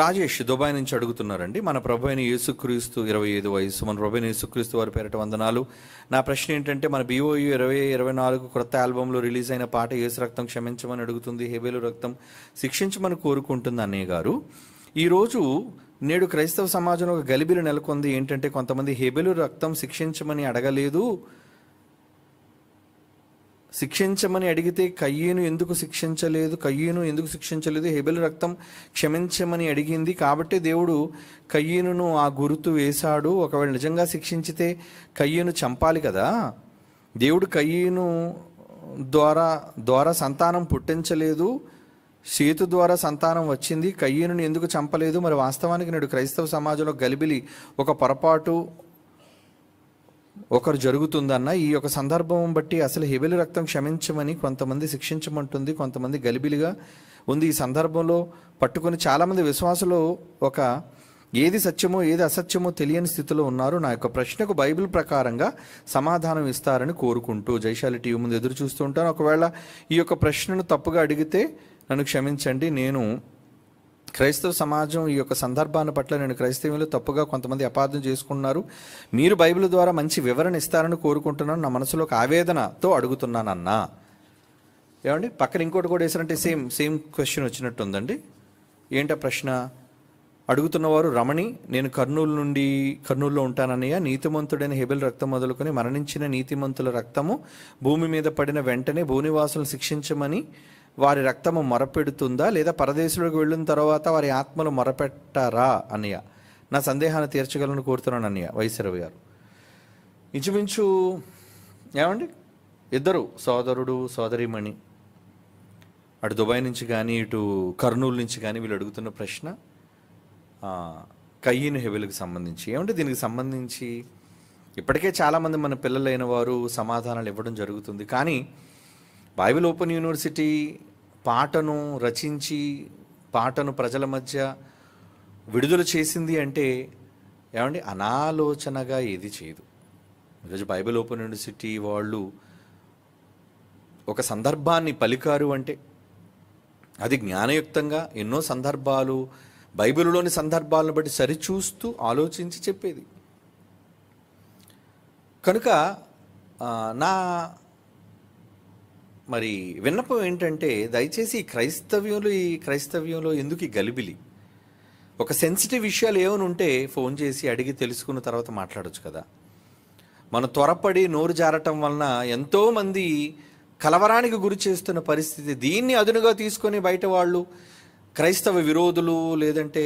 Rajesh Dubai నుంచి అడుగుతున్నారండి మన ప్రభు అయిన యేసుక్రీస్తు ఇరవై ఐదు వయసు మన ప్రభు అయిన యేసుక్రీస్తు వారి పేరట వందనాలు నా ప్రశ్న ఏంటంటే మన బీఓయు ఇరవై ఇరవై నాలుగు క్రొత్త ఆల్బంలో రిలీజ్ అయిన పాట యేసు రక్తం క్షమించమని అడుగుతుంది హెబేలు రక్తం శిక్షించమని కోరుకుంటుంది అన్నయ్య గారు ఈరోజు నేడు క్రైస్తవ సమాజంలో ఒక గలిబిలు నెలకొంది ఏంటంటే కొంతమంది హెబెలు రక్తం శిక్షించమని అడగలేదు శిక్షించమని అడిగితే కయ్యేను ఎందుకు శిక్షించలేదు కయ్యేను ఎందుకు శిక్షించలేదు హెబెల్ రక్తం క్షమించమని అడిగింది కాబట్టి దేవుడు కయ్యను ఆ గురుతు వేశాడు ఒకవేళ నిజంగా శిక్షించితే కయ్యేను చంపాలి కదా దేవుడు కయ్యేను ద్వారా ద్వారా సంతానం పుట్టించలేదు సేతు ద్వారా సంతానం వచ్చింది కయ్యను ఎందుకు చంపలేదు మరి వాస్తవానికి నేడు క్రైస్తవ సమాజంలో గలిబిలి ఒక పొరపాటు ఒకరు జరుగుతుందన్న ఈ యొక్క సందర్భం బట్టి అసలు హెబెలు రక్తం క్షమించమని కొంతమంది శిక్షించమంటుంది కొంతమంది గలిబిలిగా ఉంది ఈ సందర్భంలో పట్టుకుని చాలామంది విశ్వాసులు ఒక ఏది సత్యమో ఏది అసత్యమో తెలియని స్థితిలో ఉన్నారు నా యొక్క ప్రశ్నకు బైబిల్ ప్రకారంగా సమాధానం ఇస్తారని కోరుకుంటూ జైశాలి టీవీ ముందు ఎదురు చూస్తూ ఉంటాను ఒకవేళ ఈ యొక్క ప్రశ్నను తప్పుగా అడిగితే నన్ను క్షమించండి నేను క్రైస్తవ సమాజం ఈ యొక్క సందర్భాన్ని పట్ల నేను క్రైస్తవ్యంలో తప్పుగా కొంతమంది అపార్థం చేసుకున్నారు మీరు బైబిల్ ద్వారా మంచి వివరణ ఇస్తారని కోరుకుంటున్నాను నా మనసులో ఒక ఆవేదనతో అడుగుతున్నానన్నా ఏమండి పక్కన ఇంకోటి కూడా వేసారంటే సేమ్ సేమ్ క్వశ్చన్ వచ్చినట్టుందండి ఏంటా ప్రశ్న అడుగుతున్నవారు రమణి నేను కర్నూలు నుండి కర్నూలులో ఉంటానన్నయ్య నీతిమంతుడైన హెబిల్ రక్తం మొదలుకొని మరణించిన నీతిమంతుల రక్తము భూమి మీద పడిన వెంటనే భూనివాసులను శిక్షించమని వారి రక్తము మొరపెడుతుందా లేదా పరదేశంలోకి వెళ్ళిన తర్వాత వారి ఆత్మలు మొరపెట్టారా అన్నయ్య నా సందేహాన్ని తీర్చగలను కోరుతున్నాను అన్నయ్య వైశ్రవి గారు ఇంచుమించు ఏమండి ఇద్దరు సోదరుడు సోదరిమణి అటు దుబాయ్ నుంచి కానీ ఇటు కర్నూలు నుంచి కానీ వీళ్ళు అడుగుతున్న ప్రశ్న కయ్యిను హెవెలకు సంబంధించి ఏమంటే దీనికి సంబంధించి ఇప్పటికే చాలామంది మన పిల్లలైన వారు సమాధానాలు ఇవ్వడం జరుగుతుంది కానీ బైబిల్ ఓపెన్ యూనివర్సిటీ పాటను రచించి పాటను ప్రజల మధ్య విడుదల చేసింది అంటే ఏమండి అనాలోచనగా ఏది చేయదు ఈరోజు బైబిల్ ఓపెన్ యూనివర్సిటీ వాళ్ళు ఒక సందర్భాన్ని పలికారు అంటే అది జ్ఞానయుక్తంగా ఎన్నో సందర్భాలు బైబిల్లోని సందర్భాలను బట్టి సరిచూస్తూ ఆలోచించి చెప్పేది కనుక నా మరి విన్నపం ఏంటంటే దయచేసి క్రైస్తవ్యులు ఈ క్రైస్తవ్యంలో ఎందుకు గలిబిలి ఒక సెన్సిటివ్ విషయాలు ఏమని ఉంటే ఫోన్ చేసి అడిగి తెలుసుకున్న తర్వాత మాట్లాడచ్చు కదా మనం త్వరపడి నోరు జారటం వలన ఎంతోమంది కలవరానికి గురి చేస్తున్న పరిస్థితి దీన్ని అదునుగా తీసుకొని బయట వాళ్ళు క్రైస్తవ విరోధులు లేదంటే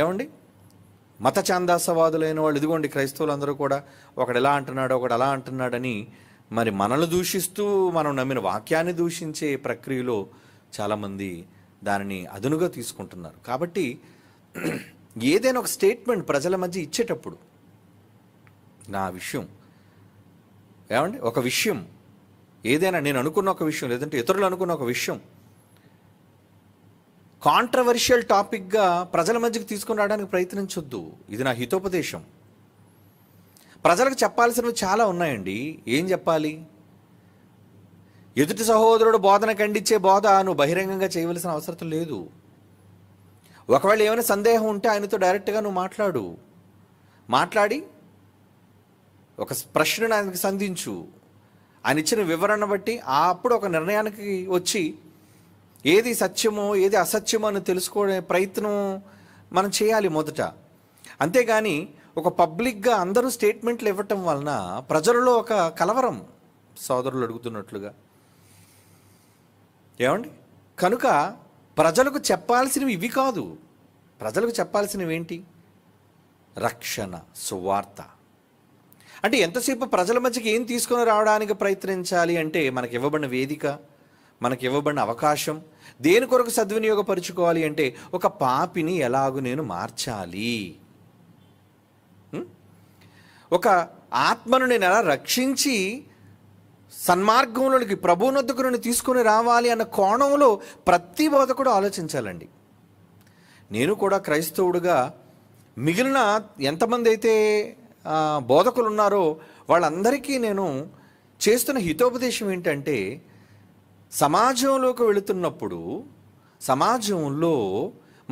ఏమండి మత చాందాసవాదులైన వాళ్ళు ఇదిగోండి క్రైస్తవులు అందరూ కూడా ఒకడు ఎలా అంటున్నాడు ఒకడు అలా అంటున్నాడని మరి మనల్ని దూషిస్తూ మనం నమ్మిన వాక్యాన్ని దూషించే ప్రక్రియలో చాలామంది దానిని అదునుగా తీసుకుంటున్నారు కాబట్టి ఏదైనా ఒక స్టేట్మెంట్ ప్రజల మధ్య ఇచ్చేటప్పుడు నా విషయం ఏమండి ఒక విషయం ఏదైనా నేను అనుకున్న ఒక విషయం లేదంటే ఇతరులు అనుకున్న ఒక విషయం కాంట్రవర్షియల్ టాపిక్గా ప్రజల మధ్యకి తీసుకుని రావడానికి ప్రయత్నించొద్దు ఇది నా హితోపదేశం ప్రజలకు చెప్పాల్సినవి చాలా ఉన్నాయండి ఏం చెప్పాలి ఎదుటి సహోదరుడు బోధన ఖండించే బోధ నువ్వు బహిరంగంగా చేయవలసిన అవసరం లేదు ఒకవేళ ఏమైనా సందేహం ఉంటే ఆయనతో డైరెక్ట్గా నువ్వు మాట్లాడు మాట్లాడి ఒక ప్రశ్నను ఆయనకి సంధించు ఆయన ఇచ్చిన వివరణ బట్టి అప్పుడు ఒక నిర్ణయానికి వచ్చి ఏది సత్యమో ఏది అసత్యమో అని తెలుసుకునే ప్రయత్నం మనం చేయాలి మొదట అంతేగాని ఒక పబ్లిక్గా అందరూ స్టేట్మెంట్లు ఇవ్వటం వలన ప్రజలలో ఒక కలవరం సోదరులు అడుగుతున్నట్లుగా ఏమండి కనుక ప్రజలకు చెప్పాల్సినవి ఇవి కాదు ప్రజలకు చెప్పాల్సినవి ఏంటి రక్షణ సువార్త అంటే ఎంతసేపు ప్రజల మధ్యకి ఏం తీసుకొని రావడానికి ప్రయత్నించాలి అంటే మనకి ఇవ్వబడిన వేదిక మనకి ఇవ్వబడిన అవకాశం దేని కొరకు సద్వినియోగపరుచుకోవాలి అంటే ఒక పాపిని ఎలాగు నేను మార్చాలి ఒక ఆత్మను నేను ఎలా రక్షించి సన్మార్గంలోనికి ప్రభువునొద్దకు నేను తీసుకొని రావాలి అన్న కోణంలో ప్రతి బోధకుడు ఆలోచించాలండి నేను కూడా క్రైస్తవుడుగా మిగిలిన ఎంతమంది అయితే బోధకులు ఉన్నారో వాళ్ళందరికీ నేను చేస్తున్న హితోపదేశం ఏంటంటే సమాజంలోకి వెళుతున్నప్పుడు సమాజంలో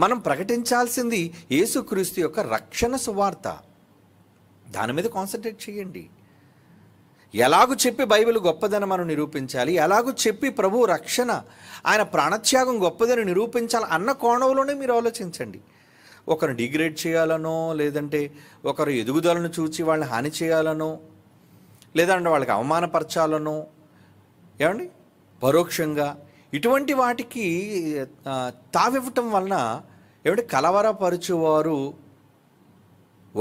మనం ప్రకటించాల్సింది యేసుక్రీస్తు యొక్క రక్షణ సువార్త దాని మీద కాన్సన్ట్రేట్ చేయండి ఎలాగూ చెప్పి బైబిల్ గొప్పదని మనం నిరూపించాలి ఎలాగూ చెప్పి ప్రభు రక్షణ ఆయన ప్రాణత్యాగం గొప్పదని నిరూపించాలి అన్న కోణంలోనే మీరు ఆలోచించండి ఒకరు డిగ్రేడ్ చేయాలనో లేదంటే ఒకరు ఎదుగుదలను చూచి వాళ్ళని హాని చేయాలనో లేదంటే వాళ్ళకి అవమానపరచాలనో ఏమండి పరోక్షంగా ఇటువంటి వాటికి తావివ్వటం వలన ఏమంటే కలవరపరచువారు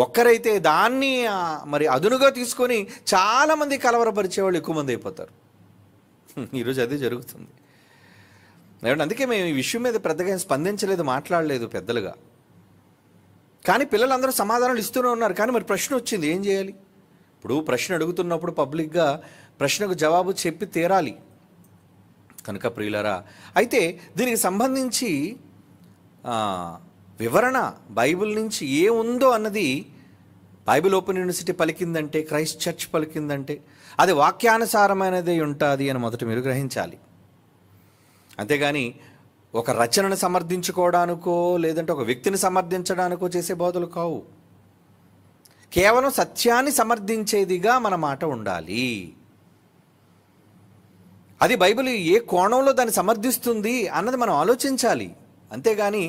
ఒక్కరైతే దాన్ని మరి అదునుగా తీసుకొని చాలామంది కలవరపరిచే వాళ్ళు ఎక్కువ మంది అయిపోతారు ఈరోజు అదే జరుగుతుంది అందుకే మేము ఈ విషయం మీద పెద్దగా స్పందించలేదు మాట్లాడలేదు పెద్దలుగా కానీ పిల్లలందరూ సమాధానాలు ఇస్తూనే ఉన్నారు కానీ మరి ప్రశ్న వచ్చింది ఏం చేయాలి ఇప్పుడు ప్రశ్న అడుగుతున్నప్పుడు పబ్లిక్గా ప్రశ్నకు జవాబు చెప్పి తీరాలి కనుక ప్రియులరా అయితే దీనికి సంబంధించి వివరణ బైబిల్ నుంచి ఏ ఉందో అన్నది బైబిల్ ఓపెన్ యూనివర్సిటీ పలికిందంటే క్రైస్ట్ చర్చ్ పలికిందంటే అది వాక్యానుసారమైనదే ఉంటుంది అని మొదట మీరు గ్రహించాలి అంతేగాని ఒక రచనను సమర్థించుకోవడానికో లేదంటే ఒక వ్యక్తిని సమర్థించడానికో చేసే బోధలు కావు కేవలం సత్యాన్ని సమర్థించేదిగా మన మాట ఉండాలి అది బైబిల్ ఏ కోణంలో దాన్ని సమర్థిస్తుంది అన్నది మనం ఆలోచించాలి అంతేగాని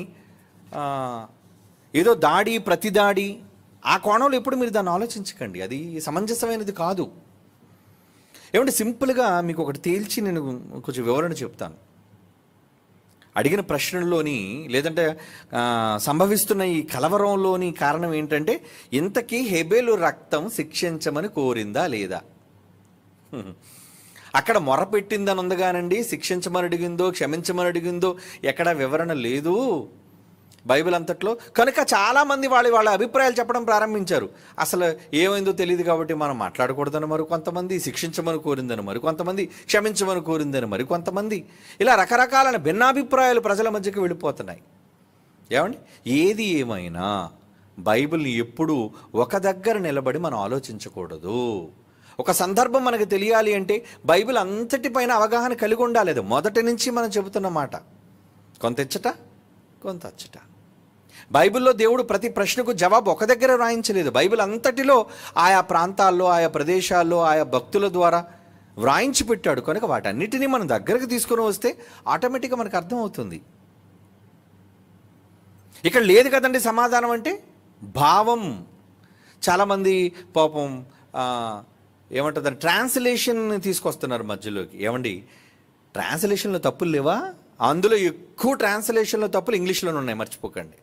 ఏదో దాడి ప్రతి దాడి ఆ కోణంలో ఎప్పుడు మీరు దాన్ని ఆలోచించకండి అది సమంజసమైనది కాదు ఏమంటే సింపుల్గా మీకు ఒకటి తేల్చి నేను కొంచెం వివరణ చెప్తాను అడిగిన ప్రశ్నల్లోని లేదంటే సంభవిస్తున్న ఈ కలవరంలోని కారణం ఏంటంటే ఇంతకీ హెబేలు రక్తం శిక్షించమని కోరిందా లేదా అక్కడ మొరపెట్టిందని ఉందగానండి శిక్షించమని అడిగిందో క్షమించమని అడిగిందో ఎక్కడ వివరణ లేదు బైబిల్ అంతట్లో కనుక చాలామంది వాళ్ళ వాళ్ళ అభిప్రాయాలు చెప్పడం ప్రారంభించారు అసలు ఏమైందో తెలియదు కాబట్టి మనం మాట్లాడకూడదని మరి కొంతమంది శిక్షించమని కోరిందని మరి కొంతమంది క్షమించమని కోరిందని మరి కొంతమంది ఇలా రకరకాలైన భిన్నాభిప్రాయాలు ప్రజల మధ్యకి వెళ్ళిపోతున్నాయి ఏమండి ఏది ఏమైనా బైబిల్ని ఎప్పుడూ ఒక దగ్గర నిలబడి మనం ఆలోచించకూడదు ఒక సందర్భం మనకు తెలియాలి అంటే బైబిల్ అంతటిపైన అవగాహన కలిగి ఉండాలి మొదటి నుంచి మనం చెబుతున్న మాట కొంత ఇచ్చట కొంత అచ్చట బైబిల్లో దేవుడు ప్రతి ప్రశ్నకు జవాబు ఒక దగ్గర వ్రాయించలేదు బైబిల్ అంతటిలో ఆయా ప్రాంతాల్లో ఆయా ప్రదేశాల్లో ఆయా భక్తుల ద్వారా వ్రాయించి పెట్టాడు కనుక వాటన్నిటినీ మనం దగ్గరకు తీసుకుని వస్తే ఆటోమేటిక్గా మనకు అర్థమవుతుంది ఇక్కడ లేదు కదండి సమాధానం అంటే భావం చాలామంది పాపం ఏమంటుందని ట్రాన్స్లేషన్ తీసుకొస్తున్నారు మధ్యలోకి ఏమండి ట్రాన్స్లేషన్లో తప్పులు లేవా అందులో ఎక్కువ ట్రాన్స్లేషన్లో తప్పులు ఇంగ్లీష్లోనే ఉన్నాయి మర్చిపోకండి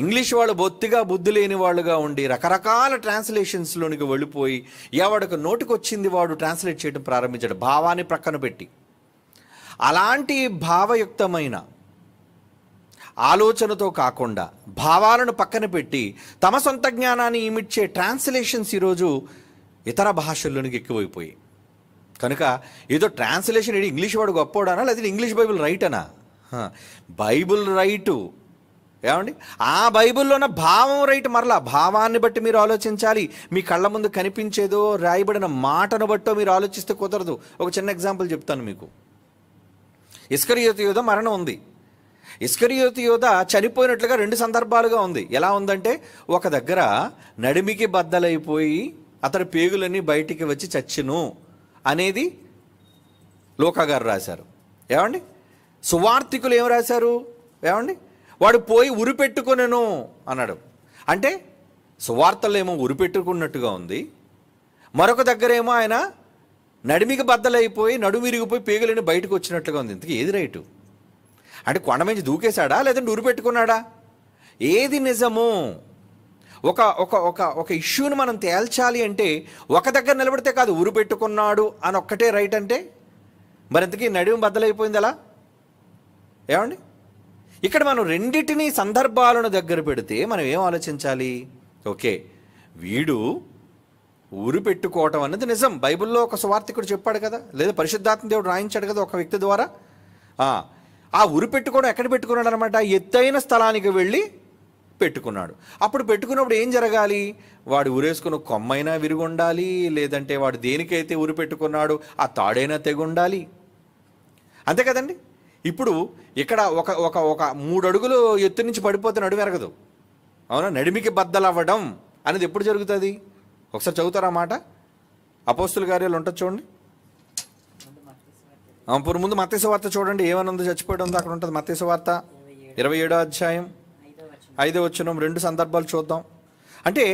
ఇంగ్లీష్ వాళ్ళు బొత్తిగా బుద్ధి లేని వాళ్ళుగా ఉండి రకరకాల ట్రాన్స్లేషన్స్లోనికి వెళ్ళిపోయి ఎవడకు నోటికొచ్చింది వాడు ట్రాన్స్లేట్ చేయడం ప్రారంభించాడు భావాన్ని ప్రక్కన పెట్టి అలాంటి భావయుక్తమైన ఆలోచనతో కాకుండా భావాలను పక్కన పెట్టి తమ సొంత జ్ఞానాన్ని ఇమిడ్చే ట్రాన్స్లేషన్స్ ఈరోజు ఇతర భాషల్లోనికి ఎక్కువైపోయి కనుక ఏదో ట్రాన్స్లేషన్ ఇంగ్లీష్ వాడు గొప్పవాడానా లేదా ఇంగ్లీష్ బైబుల్ రైట్ అనా బైబుల్ రైటు ఏమండి ఆ ఉన్న భావం రైట్ మరలా భావాన్ని బట్టి మీరు ఆలోచించాలి మీ కళ్ళ ముందు కనిపించేదో రాయబడిన మాటను బట్టో మీరు ఆలోచిస్తే కుదరదు ఒక చిన్న ఎగ్జాంపుల్ చెప్తాను మీకు ఇస్కరియోతి యోధ మరణం ఉంది ఇస్కరియోతి యోధ చనిపోయినట్లుగా రెండు సందర్భాలుగా ఉంది ఎలా ఉందంటే ఒక దగ్గర నడిమికి బద్దలైపోయి అతడి పేగులన్నీ బయటికి వచ్చి చచ్చును అనేది లోకా గారు రాశారు ఏమండి సువార్థికులు ఏం రాశారు ఏమండి వాడు పోయి ఉరిపెట్టుకొనెను అన్నాడు అంటే సువార్తలు ఏమో ఉరిపెట్టుకున్నట్టుగా ఉంది మరొక దగ్గర ఏమో ఆయన నడిమికి బద్దలైపోయి నడుమిరిగిపోయి పేగులని బయటకు వచ్చినట్లుగా ఉంది ఇంతకీ ఏది రైటు అంటే కొండ మీద దూకేశాడా లేదంటే ఉరిపెట్టుకున్నాడా ఏది నిజము ఒక ఒక ఒక ఒక ఇష్యూని మనం తేల్చాలి అంటే ఒక దగ్గర నిలబడితే కాదు ఊరు పెట్టుకున్నాడు అని ఒక్కటే రైట్ అంటే మరింతకీ నడిమి బద్దలైపోయింది ఎలా ఏమండి ఇక్కడ మనం రెండింటినీ సందర్భాలను దగ్గర పెడితే మనం ఏం ఆలోచించాలి ఓకే వీడు ఊరు పెట్టుకోవటం అన్నది నిజం బైబిల్లో ఒక సువార్థికుడు చెప్పాడు కదా లేదా పరిశుద్ధాత్మ దేవుడు రాయించాడు కదా ఒక వ్యక్తి ద్వారా ఆ ఊరు పెట్టుకోవడం ఎక్కడ పెట్టుకున్నాడు అనమాట ఎత్తైన స్థలానికి వెళ్ళి పెట్టుకున్నాడు అప్పుడు పెట్టుకున్నప్పుడు ఏం జరగాలి వాడు ఊరేసుకున్న కొమ్మైనా విరిగి ఉండాలి లేదంటే వాడు దేనికైతే ఊరు పెట్టుకున్నాడు ఆ తాడైనా తెగుండాలి అంతే కదండి ఇప్పుడు ఇక్కడ ఒక ఒక ఒక మూడు అడుగులు ఎత్తు నుంచి పడిపోతే నడుము ఎరగదు అవునా నడిమికి బద్దలవ్వడం అనేది ఎప్పుడు జరుగుతుంది ఒకసారి చదువుతారా మాట అపోస్తుల కార్యాలు ఉంటుంది చూడండి ఇప్పుడు ముందు మత్స్య వార్త చూడండి ఉందో చచ్చిపోయడం అక్కడ ఉంటుంది మత్స్య వార్త ఇరవై ఏడో అధ్యాయం ఐదో వచ్చిన రెండు సందర్భాలు చూద్దాం అంటే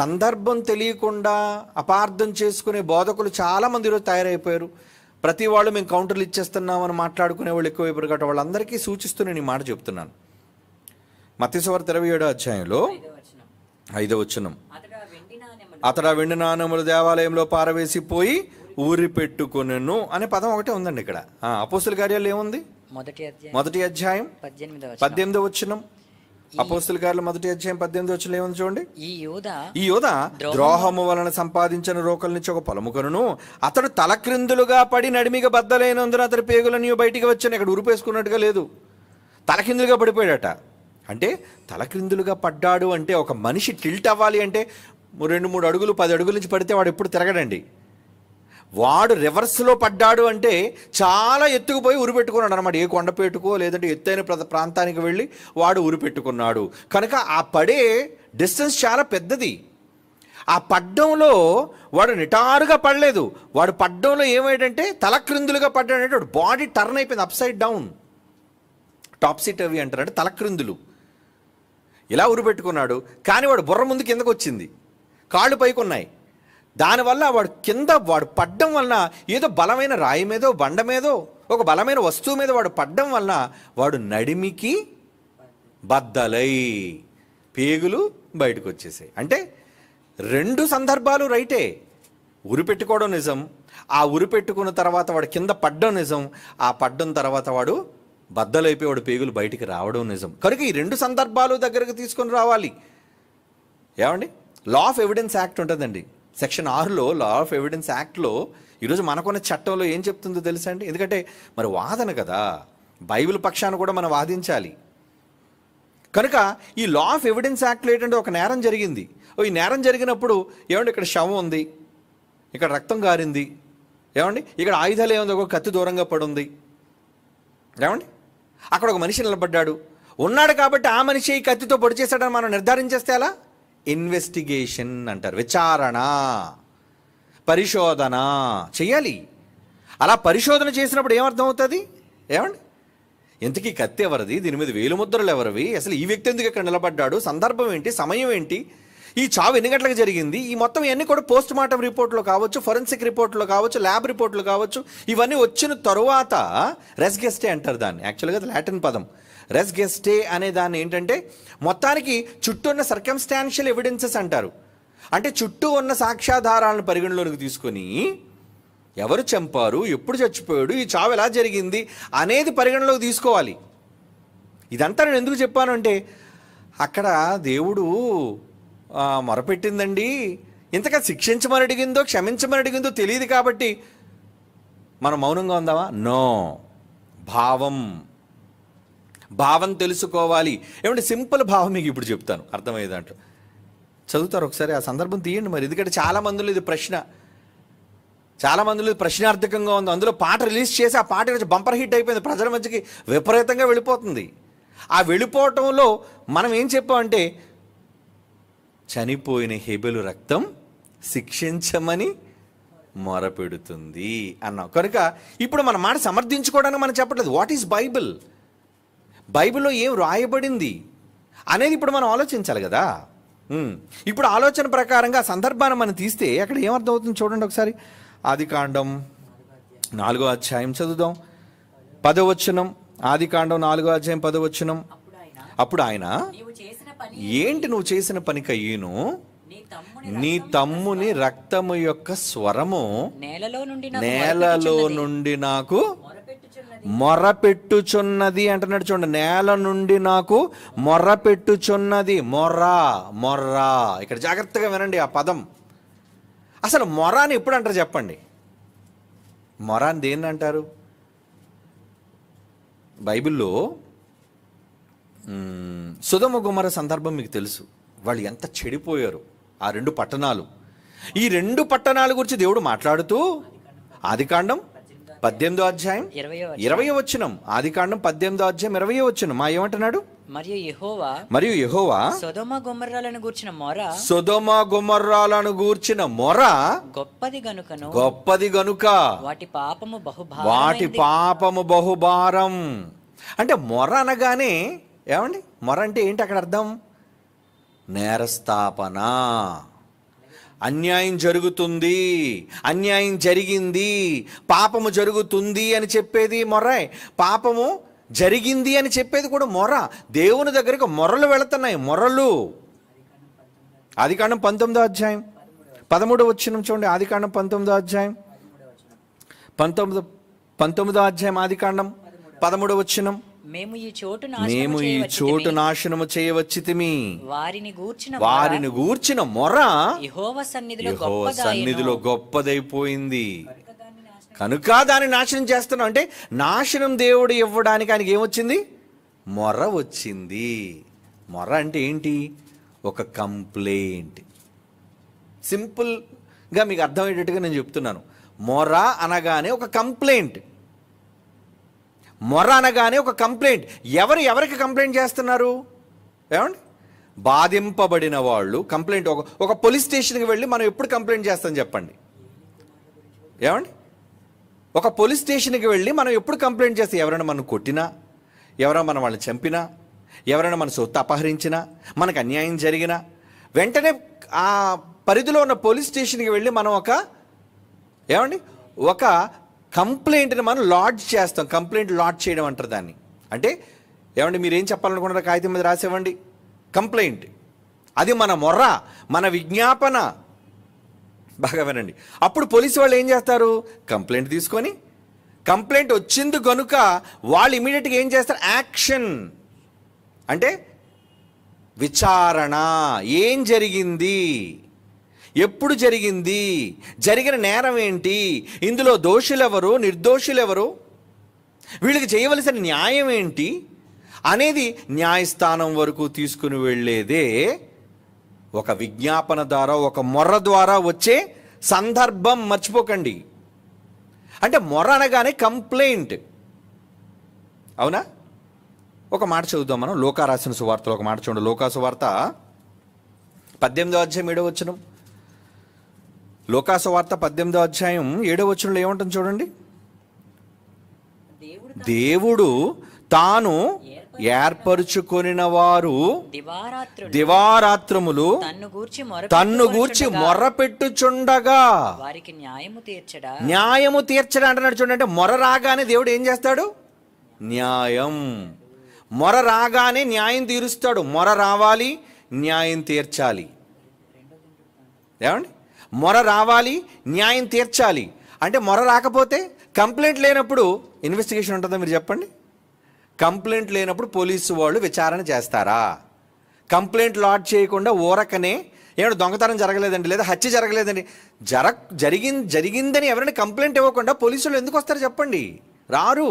సందర్భం తెలియకుండా అపార్థం చేసుకునే బోధకులు చాలామంది ఈరోజు తయారైపోయారు ప్రతి వాళ్ళు మేము కౌంటర్లు ఇచ్చేస్తున్నామని మాట్లాడుకునే వాళ్ళు ఎక్కువైపోయారు కాబట్టి వాళ్ళందరికీ సూచిస్తూ నేను ఈ మాట చెప్తున్నాను మత్స్యవార్త ఇరవై ఏడో అధ్యాయంలో ఐదో వచ్చునం అతడు ఆ వెండి నాణములు దేవాలయంలో పారవేసిపోయి ఊరి పెట్టుకునను అనే పదం ఒకటే ఉందండి ఇక్కడ అపోసల కార్యాలు ఏముంది మొదటి అధ్యాయం పద్దెనిమిది వచ్చినం అపోస్తుల గారుల మొదటి అధ్యాయం పద్దెనిమిది వచ్చిన ఏముంది చూడండి ఈ యోధ ఈ యోధ ద్రోహము వలన సంపాదించిన నుంచి ఒక పలుముకను అతడు తలక్రిందులుగా పడి నడిమిగా బద్దలైనందున అతడి పేగులని బయటికి వచ్చి ఇక్కడ ఉరిపేసుకున్నట్టుగా లేదు తలకిందులుగా పడిపోయాడట అంటే తలక్రిందులుగా పడ్డాడు అంటే ఒక మనిషి టిల్ట్ అవ్వాలి అంటే రెండు మూడు అడుగులు పది అడుగుల నుంచి పడితే వాడు ఎప్పుడు తిరగడండి వాడు రివర్స్లో పడ్డాడు అంటే చాలా ఎత్తుకుపోయి ఉరిపెట్టుకున్నాడు అనమాట ఏ కొండపేటుకో లేదంటే ఎత్తైన ప్రాంతానికి వెళ్ళి వాడు ఉరిపెట్టుకున్నాడు కనుక ఆ పడే డిస్టెన్స్ చాలా పెద్దది ఆ పడ్డంలో వాడు నిటారుగా పడలేదు వాడు పడ్డంలో ఏమైందంటే తల క్రిందులుగా అంటే వాడు బాడీ టర్న్ అయిపోయింది అప్సైడ్ డౌన్ టాప్ సీట్ అవి అంటారు అంటే తల క్రిందులు ఇలా ఉరిపెట్టుకున్నాడు కానీ వాడు బుర్ర ముందు కిందకు వచ్చింది కాళ్ళు పైకి ఉన్నాయి దానివల్ల వాడు కింద వాడు పడ్డం వలన ఏదో బలమైన రాయి మీదో బండ మీదో ఒక బలమైన వస్తువు మీద వాడు పడ్డం వలన వాడు నడిమికి బద్దలై పేగులు బయటకు వచ్చేసాయి అంటే రెండు సందర్భాలు రైటే ఉరి పెట్టుకోవడం నిజం ఆ ఉరి పెట్టుకున్న తర్వాత వాడు కింద పడ్డం నిజం ఆ పడ్డం తర్వాత వాడు బద్దలైపోయి వాడు పేగులు బయటికి రావడం నిజం కనుక ఈ రెండు సందర్భాలు దగ్గరకు తీసుకొని రావాలి ఏమండి లా ఆఫ్ ఎవిడెన్స్ యాక్ట్ ఉంటుందండి సెక్షన్ ఆరులో లా ఆఫ్ ఎవిడెన్స్ యాక్ట్లో ఈరోజు మనకున్న చట్టంలో ఏం చెప్తుందో తెలుసా అండి ఎందుకంటే మరి వాదన కదా బైబిల్ పక్షాన్ని కూడా మనం వాదించాలి కనుక ఈ లా ఆఫ్ ఎవిడెన్స్ యాక్ట్లో ఏంటంటే ఒక నేరం జరిగింది ఈ నేరం జరిగినప్పుడు ఏమండి ఇక్కడ శవం ఉంది ఇక్కడ రక్తం గారింది ఏమండి ఇక్కడ ఆయుధాలు ఏముంది ఒక కత్తి దూరంగా పడుంది ఏమండి అక్కడ ఒక మనిషి నిలబడ్డాడు ఉన్నాడు కాబట్టి ఆ మనిషి ఈ కత్తితో పొడి చేశాడని మనం నిర్ధారించేస్తే అలా ఇన్వెస్టిగేషన్ అంటారు విచారణ పరిశోధన చేయాలి అలా పరిశోధన చేసినప్పుడు ఏమర్థం అవుతుంది ఏమండి ఎంతకీ కత్తి ఎవరిది దీని మీద వేలు ముద్రలు ఎవరివి అసలు ఈ వ్యక్తి ఎందుకు ఇక్కడ నిలబడ్డాడు సందర్భం ఏంటి సమయం ఏంటి ఈ చావు ఎన్ని గంటలకు జరిగింది ఈ మొత్తం ఇవన్నీ కూడా పోస్ట్ మార్టం రిపోర్ట్లో కావచ్చు ఫొరెన్సిక్ రిపోర్ట్లో కావచ్చు ల్యాబ్ రిపోర్ట్లు కావచ్చు ఇవన్నీ వచ్చిన తరువాత రెస్గెస్టే అంటారు దాన్ని యాక్చువల్గా అది లాటిన్ పదం రెస్ గెస్టే అనే దాన్ని ఏంటంటే మొత్తానికి చుట్టూ ఉన్న సర్కమ్స్టాన్షియల్ ఎవిడెన్సెస్ అంటారు అంటే చుట్టూ ఉన్న సాక్ష్యాధారాలను పరిగణలోకి తీసుకొని ఎవరు చంపారు ఎప్పుడు చచ్చిపోయాడు ఈ చావు ఎలా జరిగింది అనేది పరిగణలోకి తీసుకోవాలి ఇదంతా నేను ఎందుకు చెప్పాను అంటే అక్కడ దేవుడు మొరపెట్టిందండి ఇంతగా శిక్షించమని అడిగిందో క్షమించమని అడిగిందో తెలియదు కాబట్టి మనం మౌనంగా ఉందామా నో భావం భావం తెలుసుకోవాలి ఏమంటే సింపుల్ భావం మీకు ఇప్పుడు చెప్తాను అర్థమయ్యే దాంట్లో చదువుతారు ఒకసారి ఆ సందర్భం తీయండి మరి ఎందుకంటే చాలా మందిలో ఇది ప్రశ్న చాలా మందిలో ఇది ప్రశ్నార్థకంగా ఉంది అందులో పాట రిలీజ్ చేసి ఆ పాట బంపర్ హిట్ అయిపోయింది ప్రజల మధ్యకి విపరీతంగా వెళ్ళిపోతుంది ఆ వెళ్ళిపోవటంలో మనం ఏం చెప్పామంటే చనిపోయిన హెబెలు రక్తం శిక్షించమని మొరపెడుతుంది అన్నాం కనుక ఇప్పుడు మన మాట సమర్థించుకోవడానికి మనం చెప్పట్లేదు వాట్ ఈస్ బైబిల్ బైబిల్లో ఏం రాయబడింది అనేది ఇప్పుడు మనం ఆలోచించాలి కదా ఇప్పుడు ఆలోచన ప్రకారంగా సందర్భాన్ని మనం తీస్తే అక్కడ అవుతుంది చూడండి ఒకసారి ఆది కాండం నాలుగో అధ్యాయం చదువుదాం పదవచనం ఆది కాండం నాలుగో అధ్యాయం పదవచనం అప్పుడు ఆయన ఏంటి నువ్వు చేసిన పనికయ్యను నీ తమ్ముని రక్తము యొక్క స్వరము నేలలో నుండి నాకు మొర పెట్టుచున్నది అంటున్నాడు చూడండి నేల నుండి నాకు మొర్ర పెట్టుచున్నది మొర్రా మొర్రా ఇక్కడ జాగ్రత్తగా వినండి ఆ పదం అసలు మొర అని ఎప్పుడు అంటారు చెప్పండి మొర అని దేన్ని అంటారు బైబిల్లో సుధమ గుమర సందర్భం మీకు తెలుసు వాళ్ళు ఎంత చెడిపోయారు ఆ రెండు పట్టణాలు ఈ రెండు పట్టణాల గురించి దేవుడు మాట్లాడుతూ ఆదికాండం పద్దెనిమిదో అధ్యాయం ఇరవై వచనం ఆది కాండం పద్దెనిమిదో అధ్యాయం ఇరవై వచనం మా ఏమంటున్నాడు మరియు యహోవా మరియు యహోవా సొదోమ గుమర్రాలను గూర్చిన మొర సొదోమ గుమర్రాలను గూర్చిన మొర గొప్పది గనుక గొప్పది గనుక వాటి పాపము బహుభారం వాటి పాపము బహుభారం అంటే మొర అనగానే ఏమండి మొర అంటే ఏంటి అక్కడ అర్థం నేరస్థాపన అన్యాయం జరుగుతుంది అన్యాయం జరిగింది పాపము జరుగుతుంది అని చెప్పేది మొరై పాపము జరిగింది అని చెప్పేది కూడా మొర దేవుని దగ్గరకు మొరలు వెళుతున్నాయి మొరలు ఆదికాండం పంతొమ్మిదో అధ్యాయం పదమూడో వచ్చిన చూడండి ఆదికాండం పంతొమ్మిదో అధ్యాయం పంతొమ్మిదో పంతొమ్మిదో అధ్యాయం ఆదికాండం పదమూడో వచ్చినం మేము ఈ చోటు మేము ఈ చోటు నాశనము చేయవచ్చితిమి వారిని గూర్చిన వారిని గూర్చిన మొర యహోవ సన్నిధిలో యహోవ సన్నిధిలో గొప్పదైపోయింది కనుక దాన్ని నాశనం చేస్తున్నాం అంటే నాశనం దేవుడు ఇవ్వడానికి ఆయనకి ఏమొచ్చింది మొర వచ్చింది మొర అంటే ఏంటి ఒక కంప్లైంట్ సింపుల్గా మీకు అర్థమయ్యేటట్టుగా నేను చెప్తున్నాను మొర అనగానే ఒక కంప్లైంట్ మొర అనగానే ఒక కంప్లైంట్ ఎవరు ఎవరికి కంప్లైంట్ చేస్తున్నారు ఏమండి బాధింపబడిన వాళ్ళు కంప్లైంట్ ఒక ఒక పోలీస్ స్టేషన్కి వెళ్ళి మనం ఎప్పుడు కంప్లైంట్ చేస్తాం చెప్పండి ఏమండి ఒక పోలీస్ స్టేషన్కి వెళ్ళి మనం ఎప్పుడు కంప్లైంట్ చేస్తే ఎవరైనా మనం కొట్టినా ఎవరైనా మనం వాళ్ళని చంపినా ఎవరైనా మన సొత్తు అపహరించినా మనకు అన్యాయం జరిగినా వెంటనే ఆ పరిధిలో ఉన్న పోలీస్ స్టేషన్కి వెళ్ళి మనం ఒక ఏమండి ఒక కంప్లైంట్ని మనం లాడ్జ్ చేస్తాం కంప్లైంట్ లాడ్జ్ చేయడం అంటారు దాన్ని అంటే ఏమండి మీరు ఏం చెప్పాలనుకుంటారు కాగితం మీద రాసేవ్వండి కంప్లైంట్ అది మన మొర్ర మన విజ్ఞాపన బాగా వినండి అప్పుడు పోలీసు వాళ్ళు ఏం చేస్తారు కంప్లైంట్ తీసుకొని కంప్లైంట్ వచ్చింది కనుక వాళ్ళు ఇమీడియట్గా ఏం చేస్తారు యాక్షన్ అంటే విచారణ ఏం జరిగింది ఎప్పుడు జరిగింది జరిగిన నేరం ఏంటి ఇందులో దోషులెవరు నిర్దోషులెవరు వీళ్ళకి చేయవలసిన న్యాయం ఏంటి అనేది న్యాయస్థానం వరకు తీసుకుని వెళ్ళేదే ఒక విజ్ఞాపన ద్వారా ఒక మొర్ర ద్వారా వచ్చే సందర్భం మర్చిపోకండి అంటే మొర్ర అనగానే కంప్లైంట్ అవునా ఒక మాట చదువుదాం మనం లోకా రాసిన సువార్తలో ఒక మాట చూడండి లోకా సువార్త పద్దెనిమిదో అధ్యాయం ఏడో వచ్చినాం లోకాసు వార్త పద్దెనిమిదో అధ్యాయం ఏడో వచనంలో ఏముంటుంది చూడండి దేవుడు తాను ఏర్పరుచుకొనిన వారు దివారాత్రములు తన్ను గూర్చి మొర పెట్టుచుండగా వారికి న్యాయము తీర్చడా న్యాయము తీర్చడా అంటున్నాడు చూడండి మొర రాగానే దేవుడు ఏం చేస్తాడు న్యాయం మొర రాగానే న్యాయం తీరుస్తాడు మొర రావాలి న్యాయం తీర్చాలి ఏమండి మొర రావాలి న్యాయం తీర్చాలి అంటే మొర రాకపోతే కంప్లైంట్ లేనప్పుడు ఇన్వెస్టిగేషన్ ఉంటుందా మీరు చెప్పండి కంప్లైంట్ లేనప్పుడు పోలీసు వాళ్ళు విచారణ చేస్తారా కంప్లైంట్ లాడ్ చేయకుండా ఊరకనే ఏమైనా దొంగతనం జరగలేదండి లేదా హత్య జరగలేదండి జర జరిగిం జరిగిందని ఎవరైనా కంప్లైంట్ ఇవ్వకుండా పోలీసులు ఎందుకు వస్తారు చెప్పండి రారు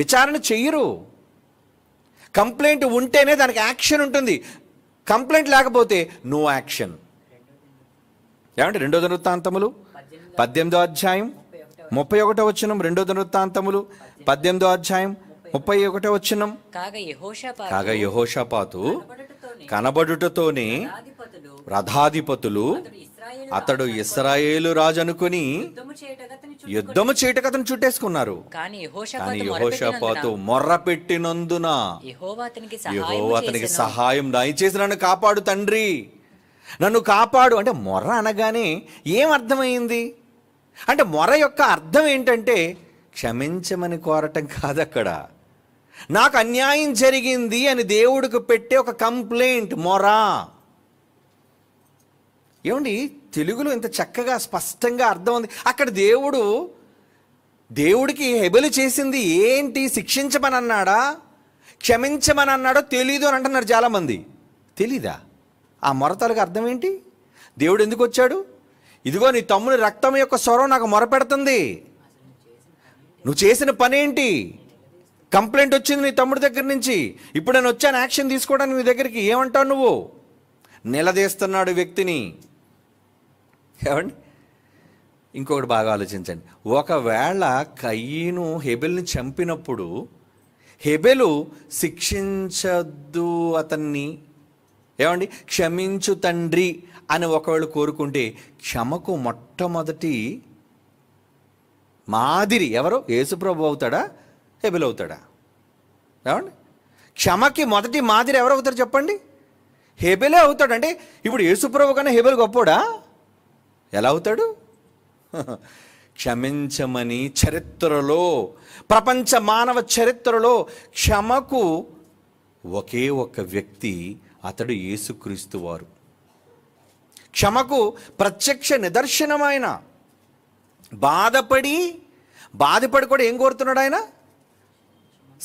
విచారణ చెయ్యరు కంప్లైంట్ ఉంటేనే దానికి యాక్షన్ ఉంటుంది కంప్లైంట్ లేకపోతే నో యాక్షన్ ఏమంటే రెండో దృత్తాంతములు పద్దెనిమిదో అధ్యాయం ముప్పై ఒకటో వచ్చినం రెండో దృత్తాంతములు పద్దెనిమిదో అధ్యాయం ముప్పై ఒకటో వచ్చినం కాగా యహోషపాతు కనబడుటతోనే రథాధిపతులు అతడు ఇస్రాయేలు రాజు అనుకుని యుద్ధము చేయటకు అతను చుట్టేసుకున్నారు కానీ యహోషపాతు మొర్ర పెట్టినందున అతనికి సహాయం దయచేసి నన్ను కాపాడు తండ్రి నన్ను కాపాడు అంటే మొర్ర అనగానే ఏం అర్థమైంది అంటే మొర యొక్క అర్థం ఏంటంటే క్షమించమని కోరటం కాదు అక్కడ నాకు అన్యాయం జరిగింది అని దేవుడికి పెట్టే ఒక కంప్లైంట్ మొరా ఏమండి తెలుగులో ఇంత చక్కగా స్పష్టంగా అర్థం ఉంది అక్కడ దేవుడు దేవుడికి హెబలి చేసింది ఏంటి శిక్షించమని అన్నాడా క్షమించమని అన్నాడో తెలీదు అని అంటున్నారు చాలామంది తెలీదా ఆ మొరతలకు అర్థం ఏంటి దేవుడు ఎందుకు వచ్చాడు ఇదిగో నీ తమ్ముని రక్తం యొక్క స్వరం నాకు మొరపెడుతుంది నువ్వు చేసిన పని ఏంటి కంప్లైంట్ వచ్చింది నీ తమ్ముడి దగ్గర నుంచి ఇప్పుడు నేను వచ్చాను యాక్షన్ తీసుకోవడానికి నీ దగ్గరికి ఏమంటావు నువ్వు నిలదీస్తున్నాడు వ్యక్తిని ఏమండి ఇంకొకటి బాగా ఆలోచించండి ఒకవేళ కయ్యను హెబెల్ని చంపినప్పుడు హెబెలు శిక్షించద్దు అతన్ని ఏమండి క్షమించు తండ్రి అని ఒకవేళ కోరుకుంటే క్షమకు మొట్టమొదటి మాదిరి ఎవరు యేసుప్రభు అవుతాడా హెబెల్ అవుతాడా ఏమండి క్షమకి మొదటి మాదిరి ఎవరు అవుతారు చెప్పండి హెబెలే అవుతాడు అంటే ఇప్పుడు యేసుప్రభు కన్నా హెబెలు గొప్పోడా ఎలా అవుతాడు క్షమించమని చరిత్రలో ప్రపంచ మానవ చరిత్రలో క్షమకు ఒకే ఒక వ్యక్తి అతడు యేసుక్రీస్తు వారు క్షమకు ప్రత్యక్ష నిదర్శనమైన బాధపడి బాధపడి కూడా ఏం కోరుతున్నాడు ఆయన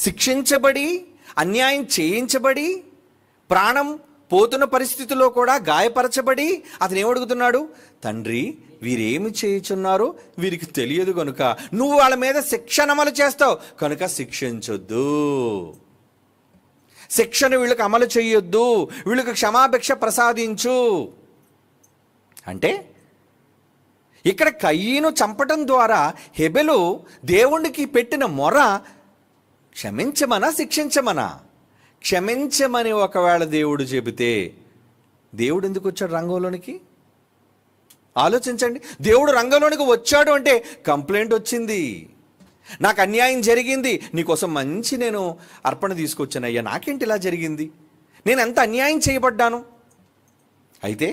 శిక్షించబడి అన్యాయం చేయించబడి ప్రాణం పోతున్న పరిస్థితుల్లో కూడా గాయపరచబడి అతను ఏమడుగుతున్నాడు తండ్రి వీరేమి చేయుచున్నారో వీరికి తెలియదు కనుక నువ్వు వాళ్ళ మీద శిక్ష అమలు చేస్తావు కనుక శిక్షించొద్దు శిక్షను వీళ్ళకి అమలు చేయొద్దు వీళ్ళకి క్షమాభిక్ష ప్రసాదించు అంటే ఇక్కడ కయ్యను చంపటం ద్వారా హెబెలు దేవునికి పెట్టిన మొర క్షమించమనా శిక్షించమనా క్షమించమని ఒకవేళ దేవుడు చెబితే దేవుడు ఎందుకు వచ్చాడు రంగంలోనికి ఆలోచించండి దేవుడు రంగంలోనికి వచ్చాడు అంటే కంప్లైంట్ వచ్చింది నాకు అన్యాయం జరిగింది నీకోసం మంచి నేను అర్పణ తీసుకొచ్చాను అయ్యా నాకేంటి ఇలా జరిగింది నేను ఎంత అన్యాయం చేయబడ్డాను అయితే